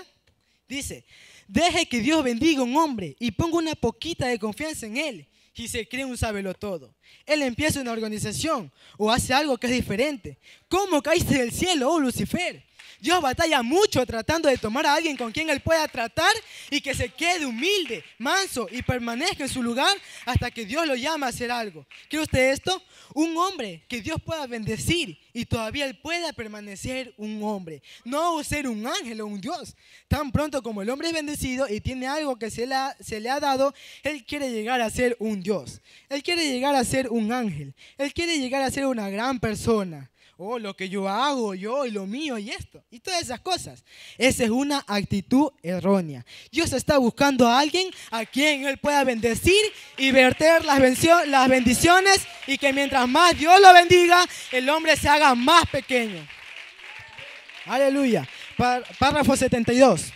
Dice, deje que Dios bendiga a un hombre y ponga una poquita de confianza en él Dice, cree un sábelo todo. Él empieza una organización o hace algo que es diferente. ¿Cómo caíste del cielo, oh Lucifer? Dios batalla mucho tratando de tomar a alguien con quien Él pueda tratar y que se quede humilde, manso y permanezca en su lugar hasta que Dios lo llama a hacer algo. ¿Cree usted esto? Un hombre que Dios pueda bendecir y todavía Él pueda permanecer un hombre, no ser un ángel o un Dios. Tan pronto como el hombre es bendecido y tiene algo que se le se le ha dado, Él quiere llegar a ser un Dios. Él quiere llegar a ser un ángel. Él quiere llegar a ser una gran persona oh, lo que yo hago, yo y lo mío y esto, y todas esas cosas. Esa es una actitud errónea. Dios está buscando a alguien a quien Él pueda bendecir y verter las, las bendiciones y que mientras más Dios lo bendiga, el hombre se haga más pequeño. Aleluya. Párrafo 72.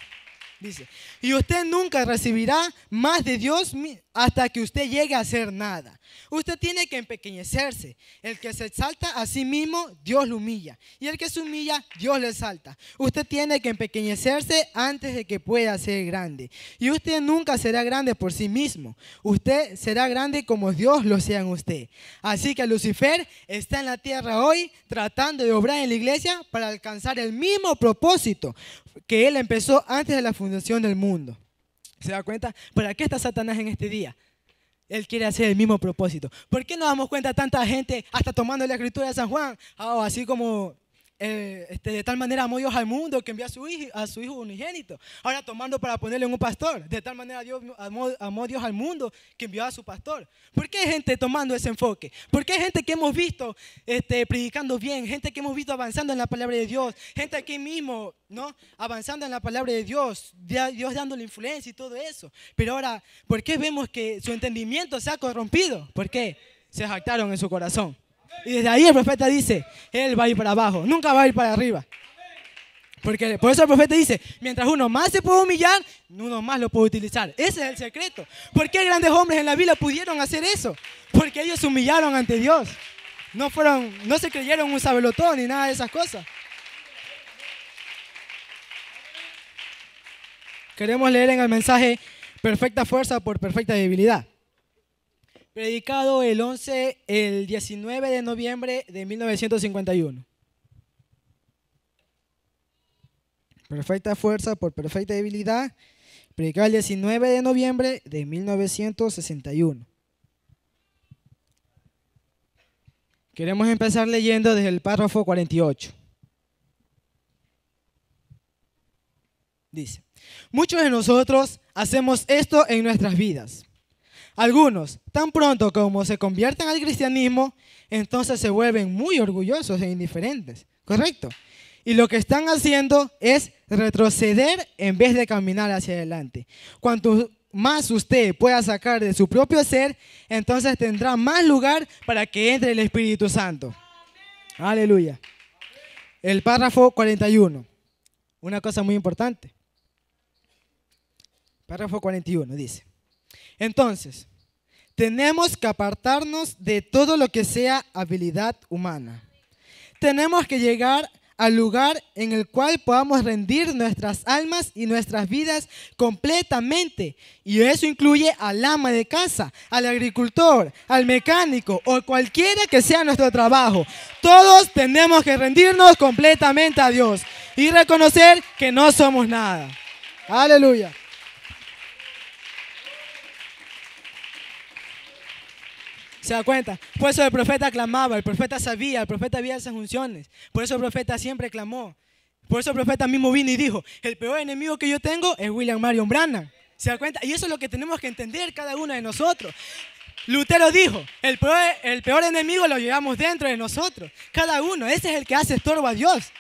Dice, y usted nunca recibirá más de Dios hasta que usted llegue a hacer nada. Usted tiene que empequeñecerse. El que se exalta a sí mismo, Dios lo humilla. Y el que se humilla, Dios le exalta. Usted tiene que empequeñecerse antes de que pueda ser grande. Y usted nunca será grande por sí mismo. Usted será grande como Dios lo sea en usted. Así que Lucifer está en la tierra hoy tratando de obrar en la iglesia para alcanzar el mismo propósito que él empezó antes de la fundación del mundo. ¿Se da cuenta? ¿Para qué está Satanás en este día? Él quiere hacer el mismo propósito. ¿Por qué nos damos cuenta tanta gente hasta tomando la escritura de San Juan? Ah, así como eh, este, de tal manera amó Dios al mundo que envió a su, hijo, a su hijo unigénito. Ahora tomando para ponerle un pastor. De tal manera Dios amó, Dios al mundo que envió a su pastor. ¿Por qué hay gente tomando ese enfoque? ¿Por qué hay gente que hemos visto este, predicando bien? Gente que hemos visto avanzando en la palabra de Dios. Gente aquí mismo, ¿no? Avanzando en la palabra de Dios. Dios dándole influencia y todo eso. Pero ahora, ¿por qué vemos que su entendimiento se ha corrompido? ¿Por qué? Se jactaron en su corazón. Y desde ahí el profeta dice, Él va a ir para abajo, nunca va a ir para arriba. Porque por eso el profeta dice, mientras uno más se puede humillar, uno más lo puede utilizar. Ese es el secreto. ¿Por qué grandes hombres en la Biblia pudieron hacer eso? Porque ellos se humillaron ante Dios. No, fueron, no se creyeron un sabelotón ni nada de esas cosas. Queremos leer en el mensaje perfecta fuerza por perfecta debilidad. Predicado el 11, el 19 de noviembre de 1951. Perfecta fuerza por perfecta debilidad. Predicado el 19 de noviembre de 1961. Queremos empezar leyendo desde el párrafo 48. Dice, muchos de nosotros hacemos esto en nuestras vidas. Algunos, tan pronto como se convierten al cristianismo, entonces se vuelven muy orgullosos e indiferentes, ¿correcto? Y lo que están haciendo es retroceder en vez de caminar hacia adelante. Cuanto más usted pueda sacar de su propio ser, entonces tendrá más lugar para que entre el Espíritu Santo. Aleluya. El párrafo 41. Una cosa muy importante. Párrafo 41 dice. Entonces, tenemos que apartarnos de todo lo que sea habilidad humana. Tenemos que llegar al lugar en el cual podamos rendir nuestras almas y nuestras vidas completamente. Y eso incluye al ama de casa, al agricultor, al mecánico o cualquiera que sea nuestro trabajo. Todos tenemos que rendirnos completamente a Dios y reconocer que no somos nada. Aleluya. ¿Se da cuenta? Por eso el profeta clamaba, el profeta sabía, el profeta había esas unciones. Por eso el profeta siempre clamó. Por eso el profeta mismo vino y dijo, el peor enemigo que yo tengo es William Marion brannan ¿Se da cuenta? Y eso es lo que tenemos que entender cada uno de nosotros. Lutero dijo, el peor, el peor enemigo lo llevamos dentro de nosotros. Cada uno, ese es el que hace estorbo a Dios.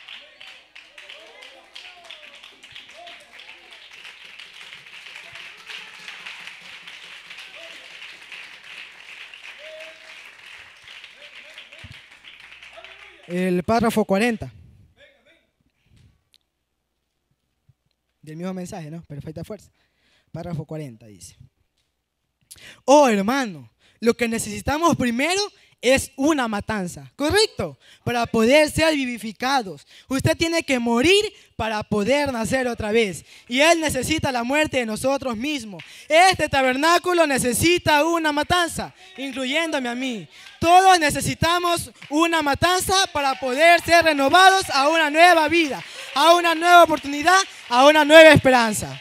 el párrafo 40. Del mismo mensaje, ¿no? Perfecta fuerza. Párrafo 40 dice. Oh, hermano, lo que necesitamos primero es una matanza, ¿correcto? Para poder ser vivificados. Usted tiene que morir para poder nacer otra vez. Y Él necesita la muerte de nosotros mismos. Este tabernáculo necesita una matanza, incluyéndome a mí. Todos necesitamos una matanza para poder ser renovados a una nueva vida, a una nueva oportunidad, a una nueva esperanza.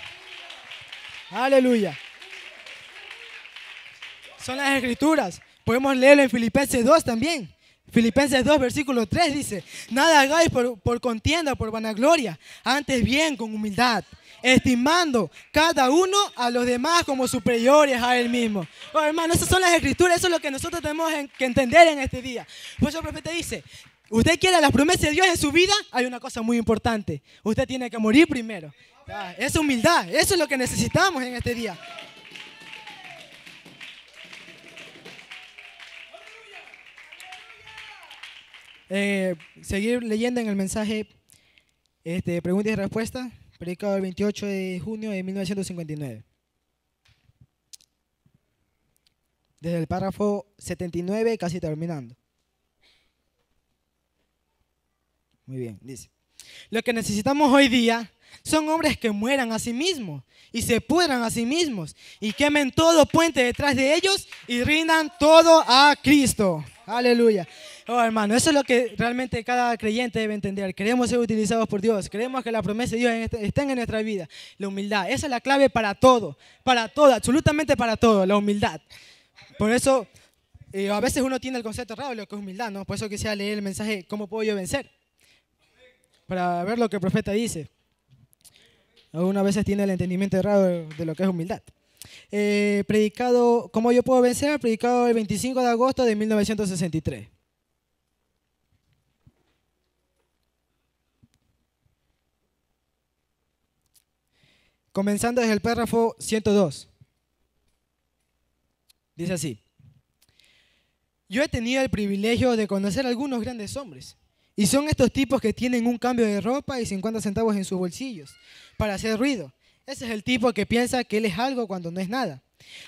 Aleluya. Son las escrituras. Podemos leerlo en Filipenses 2 también. Filipenses 2, versículo 3 dice, nada hagáis por, por contienda, por vanagloria, antes bien con humildad, estimando cada uno a los demás como superiores a él mismo. Oh, hermano, esas son las escrituras, eso es lo que nosotros tenemos que entender en este día. Por eso el profeta dice, usted quiere las promesas de Dios en su vida, hay una cosa muy importante, usted tiene que morir primero. Ah, Esa humildad, eso es lo que necesitamos en este día. Eh, seguir leyendo en el mensaje este, Pregunta y respuestas predicado el 28 de junio de 1959. Desde el párrafo 79, casi terminando. Muy bien, dice. Lo que necesitamos hoy día son hombres que mueran a sí mismos y se pudran a sí mismos y quemen todo puente detrás de ellos y rindan todo a Cristo. Aleluya. Oh, hermano, eso es lo que realmente cada creyente debe entender. Queremos ser utilizados por Dios. Queremos que la promesa de Dios este, estén en nuestra vida. La humildad. Esa es la clave para todo. Para todo, absolutamente para todo. La humildad. Por eso, eh, a veces uno tiene el concepto errado de lo que es humildad, ¿no? Por eso quisiera leer el mensaje, ¿cómo puedo yo vencer? Para ver lo que el profeta dice. Uno veces tiene el entendimiento errado de lo que es humildad. Eh, predicado, ¿Cómo yo puedo vencer? Predicado el 25 de agosto de 1963. Comenzando desde el párrafo 102. Dice así. Yo he tenido el privilegio de conocer algunos grandes hombres y son estos tipos que tienen un cambio de ropa y 50 centavos en sus bolsillos para hacer ruido. Ese es el tipo que piensa que él es algo cuando no es nada.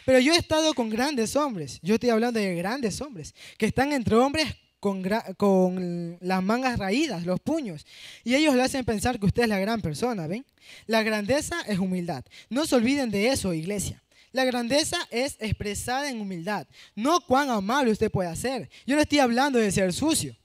Pero yo he estado con grandes hombres, yo estoy hablando de grandes hombres, que están entre hombres con, las mangas raídas, los puños. Y ellos le hacen pensar que usted es la gran persona, ¿ven? La grandeza es humildad. No se olviden de eso, iglesia. La grandeza es expresada en humildad, no cuán amable usted puede ser. Yo no estoy hablando de ser sucio.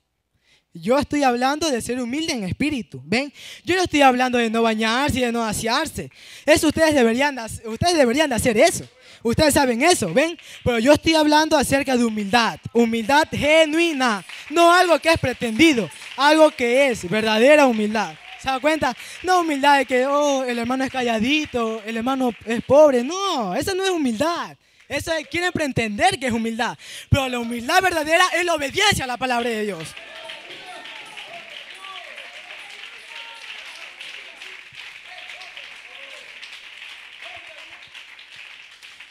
Yo estoy hablando de ser humilde en espíritu, ¿ven? Yo no estoy hablando de no bañarse y de no asearse. Eso ustedes deberían, ustedes deberían de hacer eso. Ustedes saben eso, ¿ven? Pero yo estoy hablando acerca de humildad, humildad genuina, no algo que es pretendido, algo que es verdadera humildad. ¿Se da cuenta? No humildad de que, oh, el hermano es calladito, el hermano es pobre. No, eso no es humildad. Eso es, quieren pretender que es humildad. Pero la humildad verdadera es la obediencia a la palabra de Dios.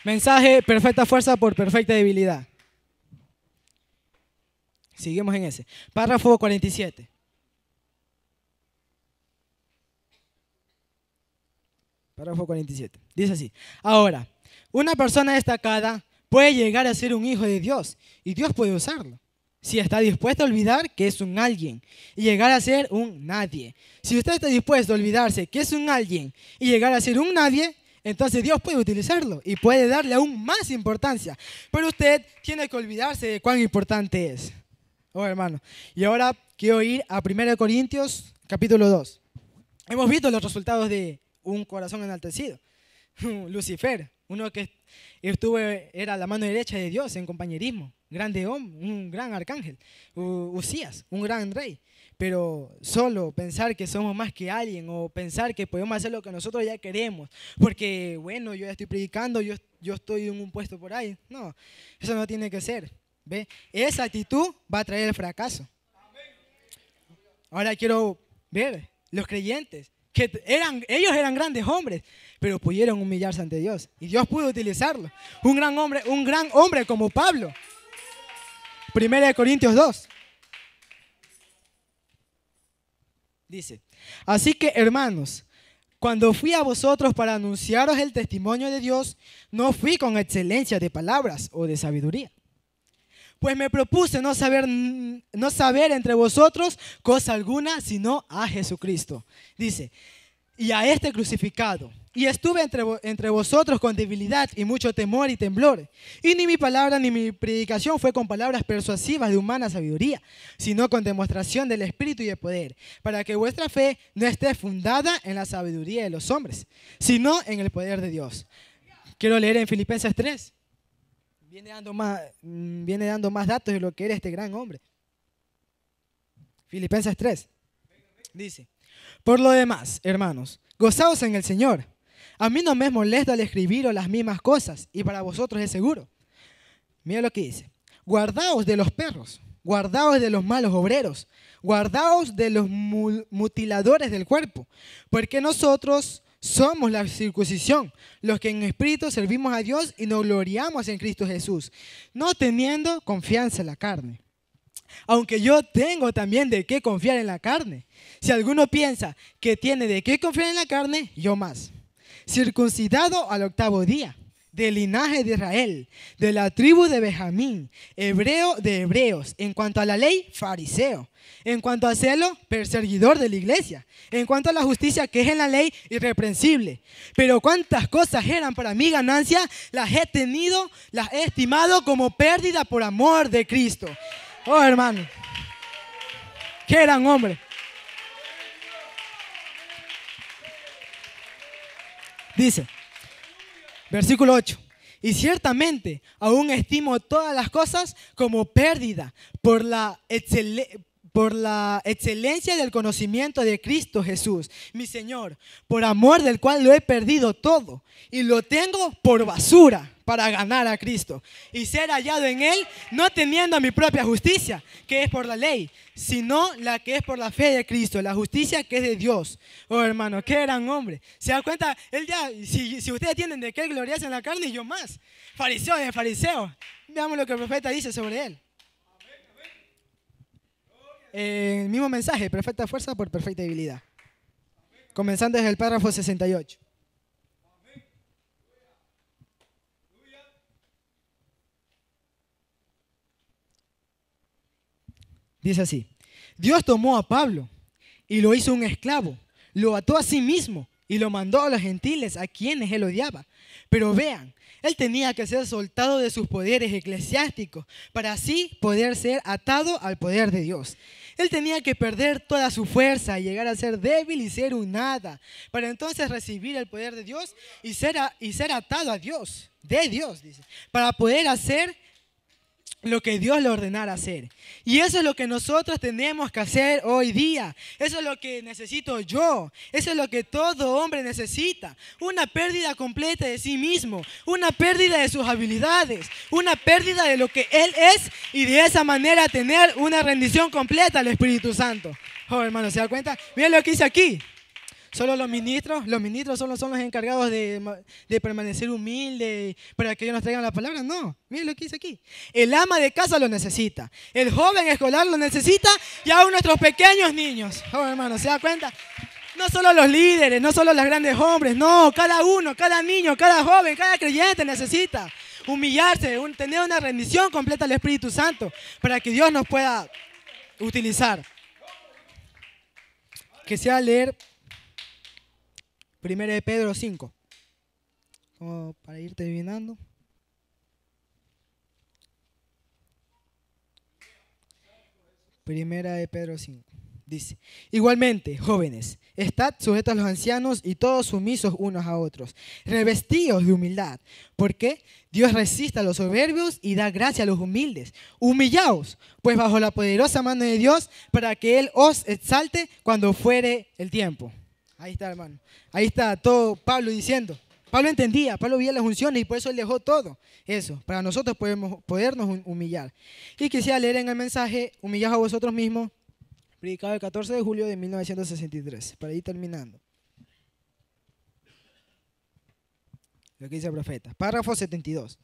Mensaje, perfecta fuerza por perfecta debilidad. Seguimos en ese. Párrafo 47. Párrafo 47. Dice así. Ahora, una persona destacada puede llegar a ser un hijo de Dios y Dios puede usarlo. Si está dispuesto a olvidar que es un alguien y llegar a ser un nadie. Si usted está dispuesto a olvidarse que es un alguien y llegar a ser un nadie, entonces Dios puede utilizarlo y puede darle aún más importancia. Pero usted tiene que olvidarse de cuán importante es. Oh, hermano. Y ahora quiero ir a 1 Corintios capítulo 2. Hemos visto los resultados de un corazón enaltecido. Lucifer, uno que estuve era la mano derecha de Dios en compañerismo. Grande hombre, un gran arcángel. Usías, un gran rey pero solo pensar que somos más que alguien o pensar que podemos hacer lo que nosotros ya queremos, porque bueno, yo ya estoy predicando, yo, yo estoy en un puesto por ahí. No, eso no tiene que ser. ¿ve? Esa actitud va a traer el fracaso. Ahora quiero ver los creyentes, que eran, ellos eran grandes hombres, pero pudieron humillarse ante Dios y Dios pudo utilizarlo. Un gran hombre, un gran hombre como Pablo. Primera de Corintios 2. Dice, así que hermanos, cuando fui a vosotros para anunciaros el testimonio de Dios, no fui con excelencia de palabras o de sabiduría. Pues me propuse no saber, no saber entre vosotros cosa alguna, sino a Jesucristo. Dice, y a este crucificado. Y estuve entre, vosotros con debilidad y mucho temor y temblor. Y ni mi palabra ni mi predicación fue con palabras persuasivas de humana sabiduría, sino con demostración del Espíritu y de poder, para que vuestra fe no esté fundada en la sabiduría de los hombres, sino en el poder de Dios. Quiero leer en Filipenses 3. Viene dando más, mm, viene dando más datos de lo que era este gran hombre. Filipenses 3. Dice, por lo demás, hermanos, gozaos en el Señor. A mí no me molesta el escribir o las mismas cosas, y para vosotros es seguro. Mira lo que dice. Guardaos de los perros, guardaos de los malos obreros, guardaos de los mutiladores del cuerpo, porque nosotros somos la circuncisión, los que en espíritu servimos a Dios y nos gloriamos en Cristo Jesús, no teniendo confianza en la carne. Aunque yo tengo también de qué confiar en la carne. Si alguno piensa que tiene de qué confiar en la carne, yo más circuncidado al octavo día, del linaje de Israel, de la tribu de Benjamín, hebreo de hebreos, en cuanto a la ley, fariseo, en cuanto a celo, perseguidor de la iglesia, en cuanto a la justicia que es en la ley, irreprensible. Pero cuántas cosas eran para mí ganancia, las he tenido, las he estimado como pérdida por amor de Cristo. Oh, hermano, que eran hombres. Dice, versículo 8. Y ciertamente aún estimo todas las cosas como pérdida por la, excelencia, por la excelencia del conocimiento de Cristo Jesús, mi Señor, por amor del cual lo he perdido todo y lo tengo por basura para ganar a Cristo y ser hallado en Él, no teniendo mi propia justicia, que es por la ley, sino la que es por la fe de Cristo, la justicia que es de Dios. Oh hermano, qué gran hombre. ¿Se da cuenta? Él ya, si, ustedes entienden de qué glorias en la carne, yo más. Fariseo de fariseo. Veamos lo que el profeta dice sobre él el mismo mensaje, perfecta fuerza por perfecta debilidad. Comenzando desde el párrafo 68. Dice así, Dios tomó a Pablo y lo hizo un esclavo, lo ató a sí mismo y lo mandó a los gentiles a quienes él odiaba. Pero vean, él tenía que ser soltado de sus poderes eclesiásticos para así poder ser atado al poder de Dios. Él tenía que perder toda su fuerza y llegar a ser débil y ser un nada para entonces recibir el poder de Dios y ser, y ser atado a Dios, de Dios, para poder hacer lo que Dios le ordenara hacer. Y eso es lo que nosotros tenemos que hacer hoy día. Eso es lo que necesito yo. Eso es lo que todo hombre necesita. Una pérdida completa de sí mismo. Una pérdida de sus habilidades. Una pérdida de lo que Él es. Y de esa manera tener una rendición completa al Espíritu Santo. Oh, hermano, ¿se da cuenta? Miren lo que dice aquí. Solo los ministros, los ministros solo son los encargados de, permanecer humildes para que ellos nos traigan la palabra. No, miren lo que dice aquí. El ama de casa lo necesita, el joven escolar lo necesita y aún nuestros pequeños niños. Oh, hermano, ¿se da cuenta? No solo los líderes, no solo los grandes hombres, no, cada uno, cada niño, cada joven, cada creyente necesita humillarse, tener una rendición completa al Espíritu Santo para que Dios nos pueda utilizar. Que sea leer Primera de Pedro 5. para ir terminando. Primera de Pedro 5. Dice, igualmente, jóvenes, estad sujetos a los ancianos y todos sumisos unos a otros, revestidos de humildad, porque Dios resiste a los soberbios y da gracia a los humildes. Humillaos, pues bajo la poderosa mano de Dios, para que Él os exalte cuando fuere el tiempo. Ahí está, hermano. Ahí está todo Pablo diciendo. Pablo entendía, Pablo veía las unciones y por eso él dejó todo eso, para nosotros podemos, podernos humillar. Y quisiera leer en el mensaje, humillado a vosotros mismos, predicado el 14 de julio de 1963, para ir terminando. Lo que dice el profeta, párrafo 72.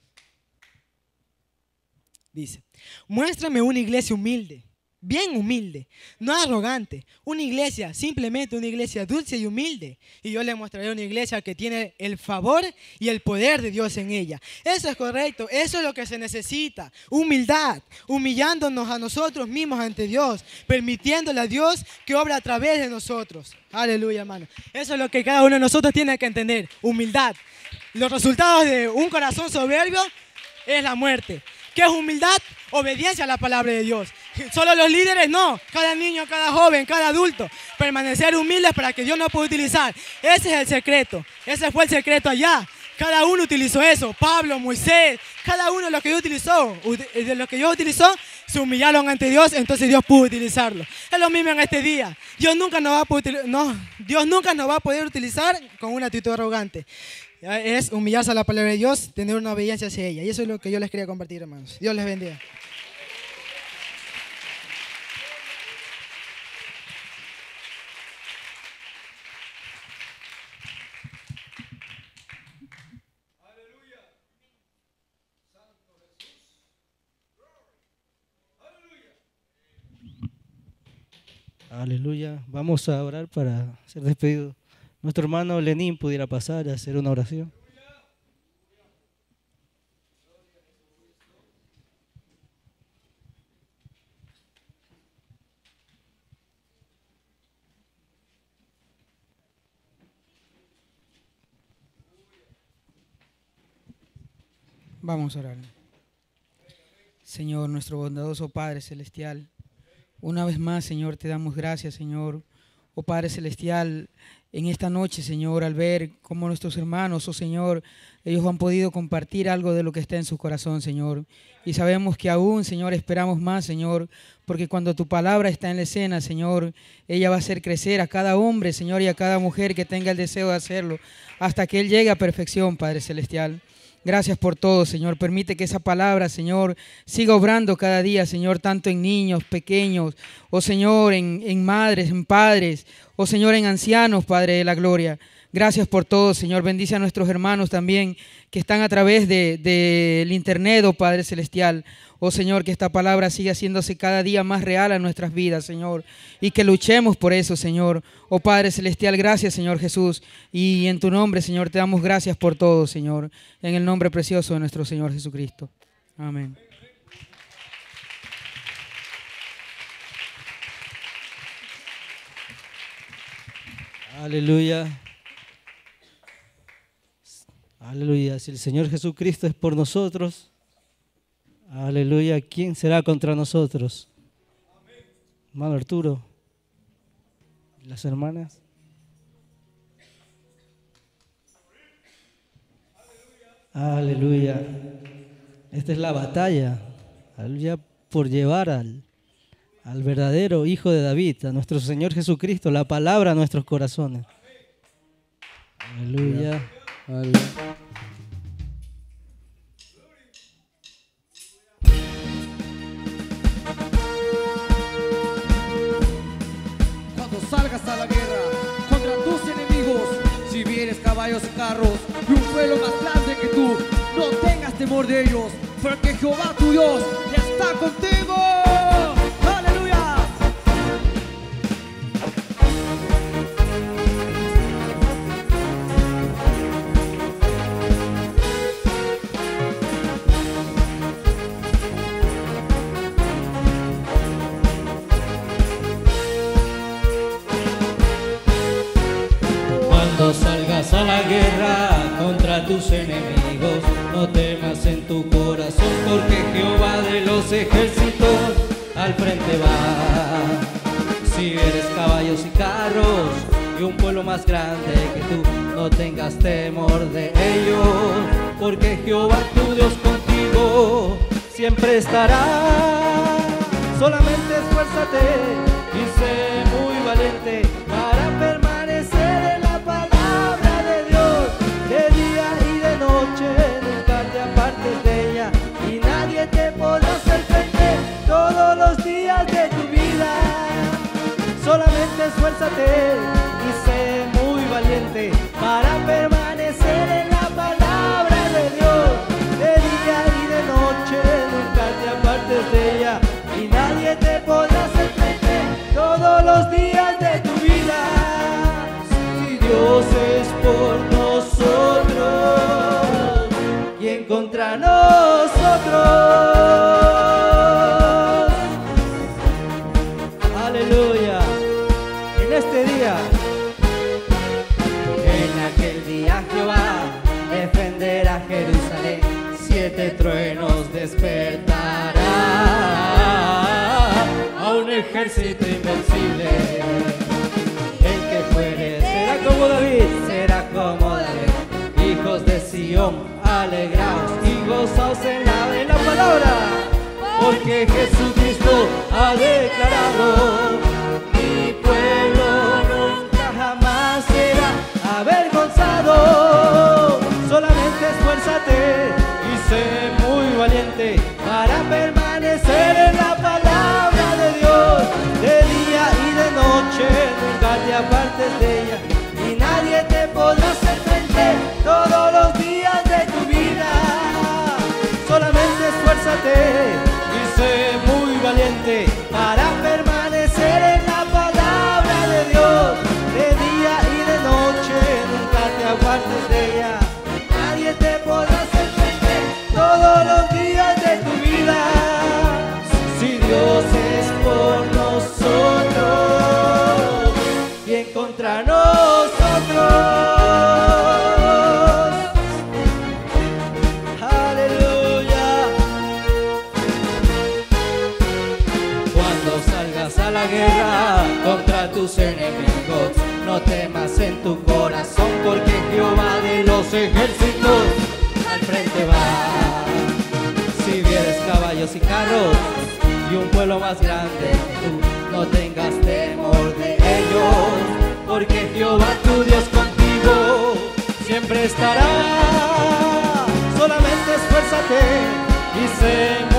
Dice, muéstrame una iglesia humilde bien humilde, no arrogante. Una iglesia, simplemente una iglesia dulce y humilde. Y yo le mostraré una iglesia que tiene el favor y el poder de Dios en ella. Eso es correcto, eso es lo que se necesita. Humildad, humillándonos a nosotros mismos ante Dios, permitiéndole a Dios que obra a través de nosotros. Aleluya, hermano. Eso es lo que cada uno de nosotros tiene que entender. Humildad. Los resultados de un corazón soberbio es la muerte. ¿Qué es humildad? Obediencia a la palabra de Dios. Solo los líderes no, cada niño, cada joven, cada adulto. Permanecer humildes para que Dios nos pueda utilizar. Ese es el secreto. Ese fue el secreto allá. Cada uno utilizó eso. Pablo, Moisés, cada uno de los que Dios utilizó, de los que yo utilizó, se humillaron ante Dios, entonces Dios pudo utilizarlo. Es lo mismo en este día. Dios nunca nos va a poder, no, Dios nunca nos va a poder utilizar con una actitud arrogante. Es humillarse a la palabra de Dios, tener una obediencia hacia ella. Y eso es lo que yo les quería compartir, hermanos. Dios les bendiga. Aleluya. Vamos a orar para ser despedido. Nuestro hermano Lenín pudiera pasar a hacer una oración. Vamos a orar. Señor, nuestro bondadoso Padre Celestial, una vez más, Señor, te damos gracias, Señor. Oh Padre Celestial, en esta noche, Señor, al ver cómo nuestros hermanos, oh Señor, ellos han podido compartir algo de lo que está en su corazón, Señor. Y sabemos que aún, Señor, esperamos más, Señor, porque cuando tu palabra está en la escena, Señor, ella va a hacer crecer a cada hombre, Señor, y a cada mujer que tenga el deseo de hacerlo, hasta que Él llegue a perfección, Padre Celestial. Gracias por todo, Señor. Permite que esa palabra, Señor, siga obrando cada día, Señor, tanto en niños pequeños, o oh Señor, en, en madres, en padres, o oh Señor, en ancianos, Padre de la Gloria. Gracias por todo, Señor. Bendice a nuestros hermanos también que están a través del Internet, oh Padre Celestial. Oh Señor, que esta palabra siga haciéndose cada día más real a nuestras vidas, Señor. Y que luchemos por eso, Señor. Oh Padre Celestial, gracias, Señor Jesús. Y en tu nombre, Señor, te damos gracias por todo, Señor. En el nombre precioso de nuestro Señor Jesucristo. Amén. Aleluya. Aleluya, si el Señor Jesucristo es por nosotros, aleluya, ¿quién será contra nosotros? Hermano Arturo, las hermanas. Aleluya. Esta es la batalla, aleluya, por llevar al, al verdadero Hijo de David, a nuestro Señor Jesucristo, la palabra a nuestros corazones. Aleluya. aleluya. carros y un pueblo más grande que tú. No tengas temor de ellos, porque Jehová tu Dios está contigo. tus enemigos, no temas en tu corazón, porque Jehová de los ejércitos al frente va. Si eres caballos y carros y un pueblo más grande que tú, no tengas temor de ellos, porque Jehová tu Dios contigo siempre estará. Solamente esfuérzate y sé muy valiente esfuérzate y sé muy valiente para permanecer en la palabra de Dios. De día y de noche nunca te apartes de ella y nadie te podrá hacer frente todos los días de tu vida. Si Dios es por nosotros, y contra nosotros? Jesucristo ha declarado. y un pueblo más grande. Tú no tengas temor de ellos, porque Jehová tu Dios contigo siempre estará. Solamente esfuérzate y sé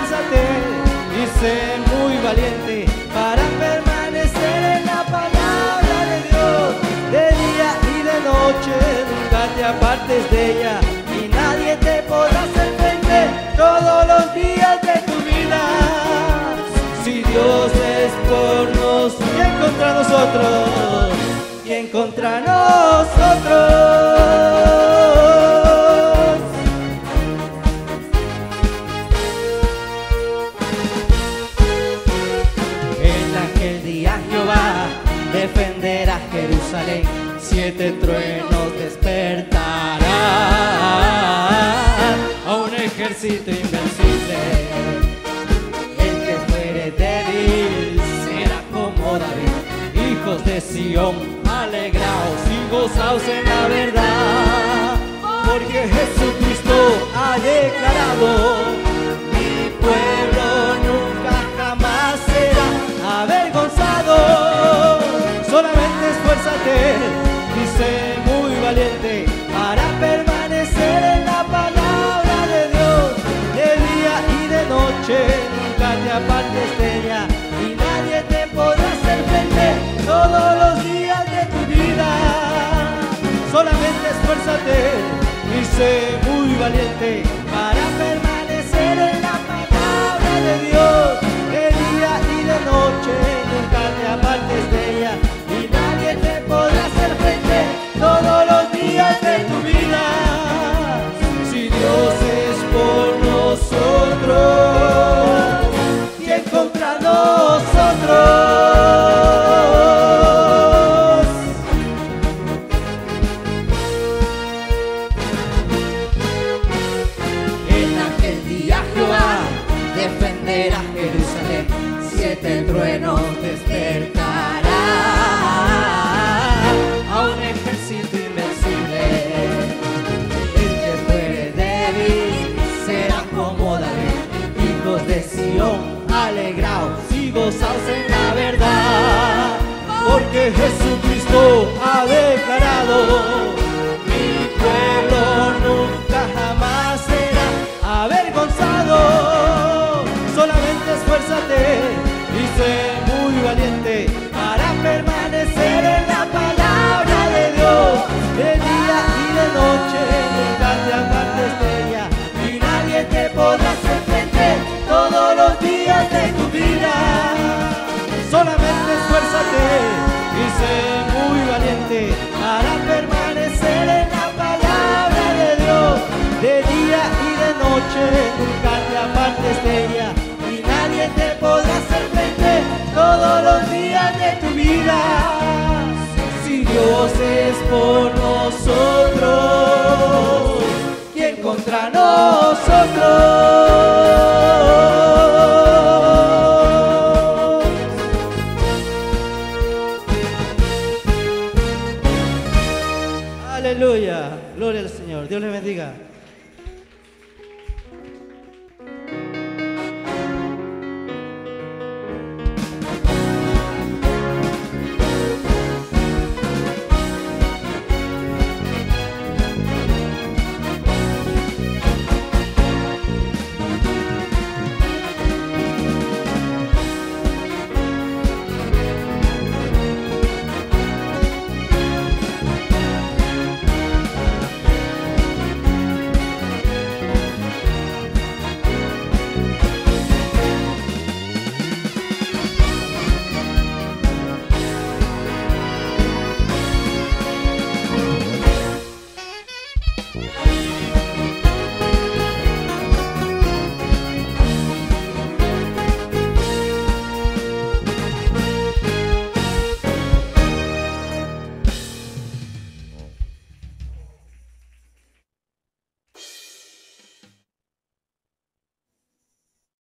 y sé muy valiente para permanecer en la palabra de Dios. De día y de noche nunca te apartes de ella y nadie te podrá hacer frente todos los días de tu vida. Si Dios es por nosotros, ¿quién contra nosotros? ¿Quién contra nosotros? de este truenos despertará a un ejército invencible. El que fuere débil será como David, hijos de Sion alegraos y gozaos en la verdad, porque Jesucristo ha declarado muy valiente. Jesucristo ha declarado. Mi pueblo nunca jamás será avergonzado. Solamente esfuérzate y sé muy valiente para permanecer en la palabra de Dios. De día y de noche, de te a de estrella, y nadie te podrá sorprender todos los días de tu vida y sé muy valiente para permanecer en la palabra de Dios, de día y de noche, nunca te apartes de y nadie te podrá hacer frente todos los días de tu vida. Si Dios es por nosotros, ¿quién contra nosotros?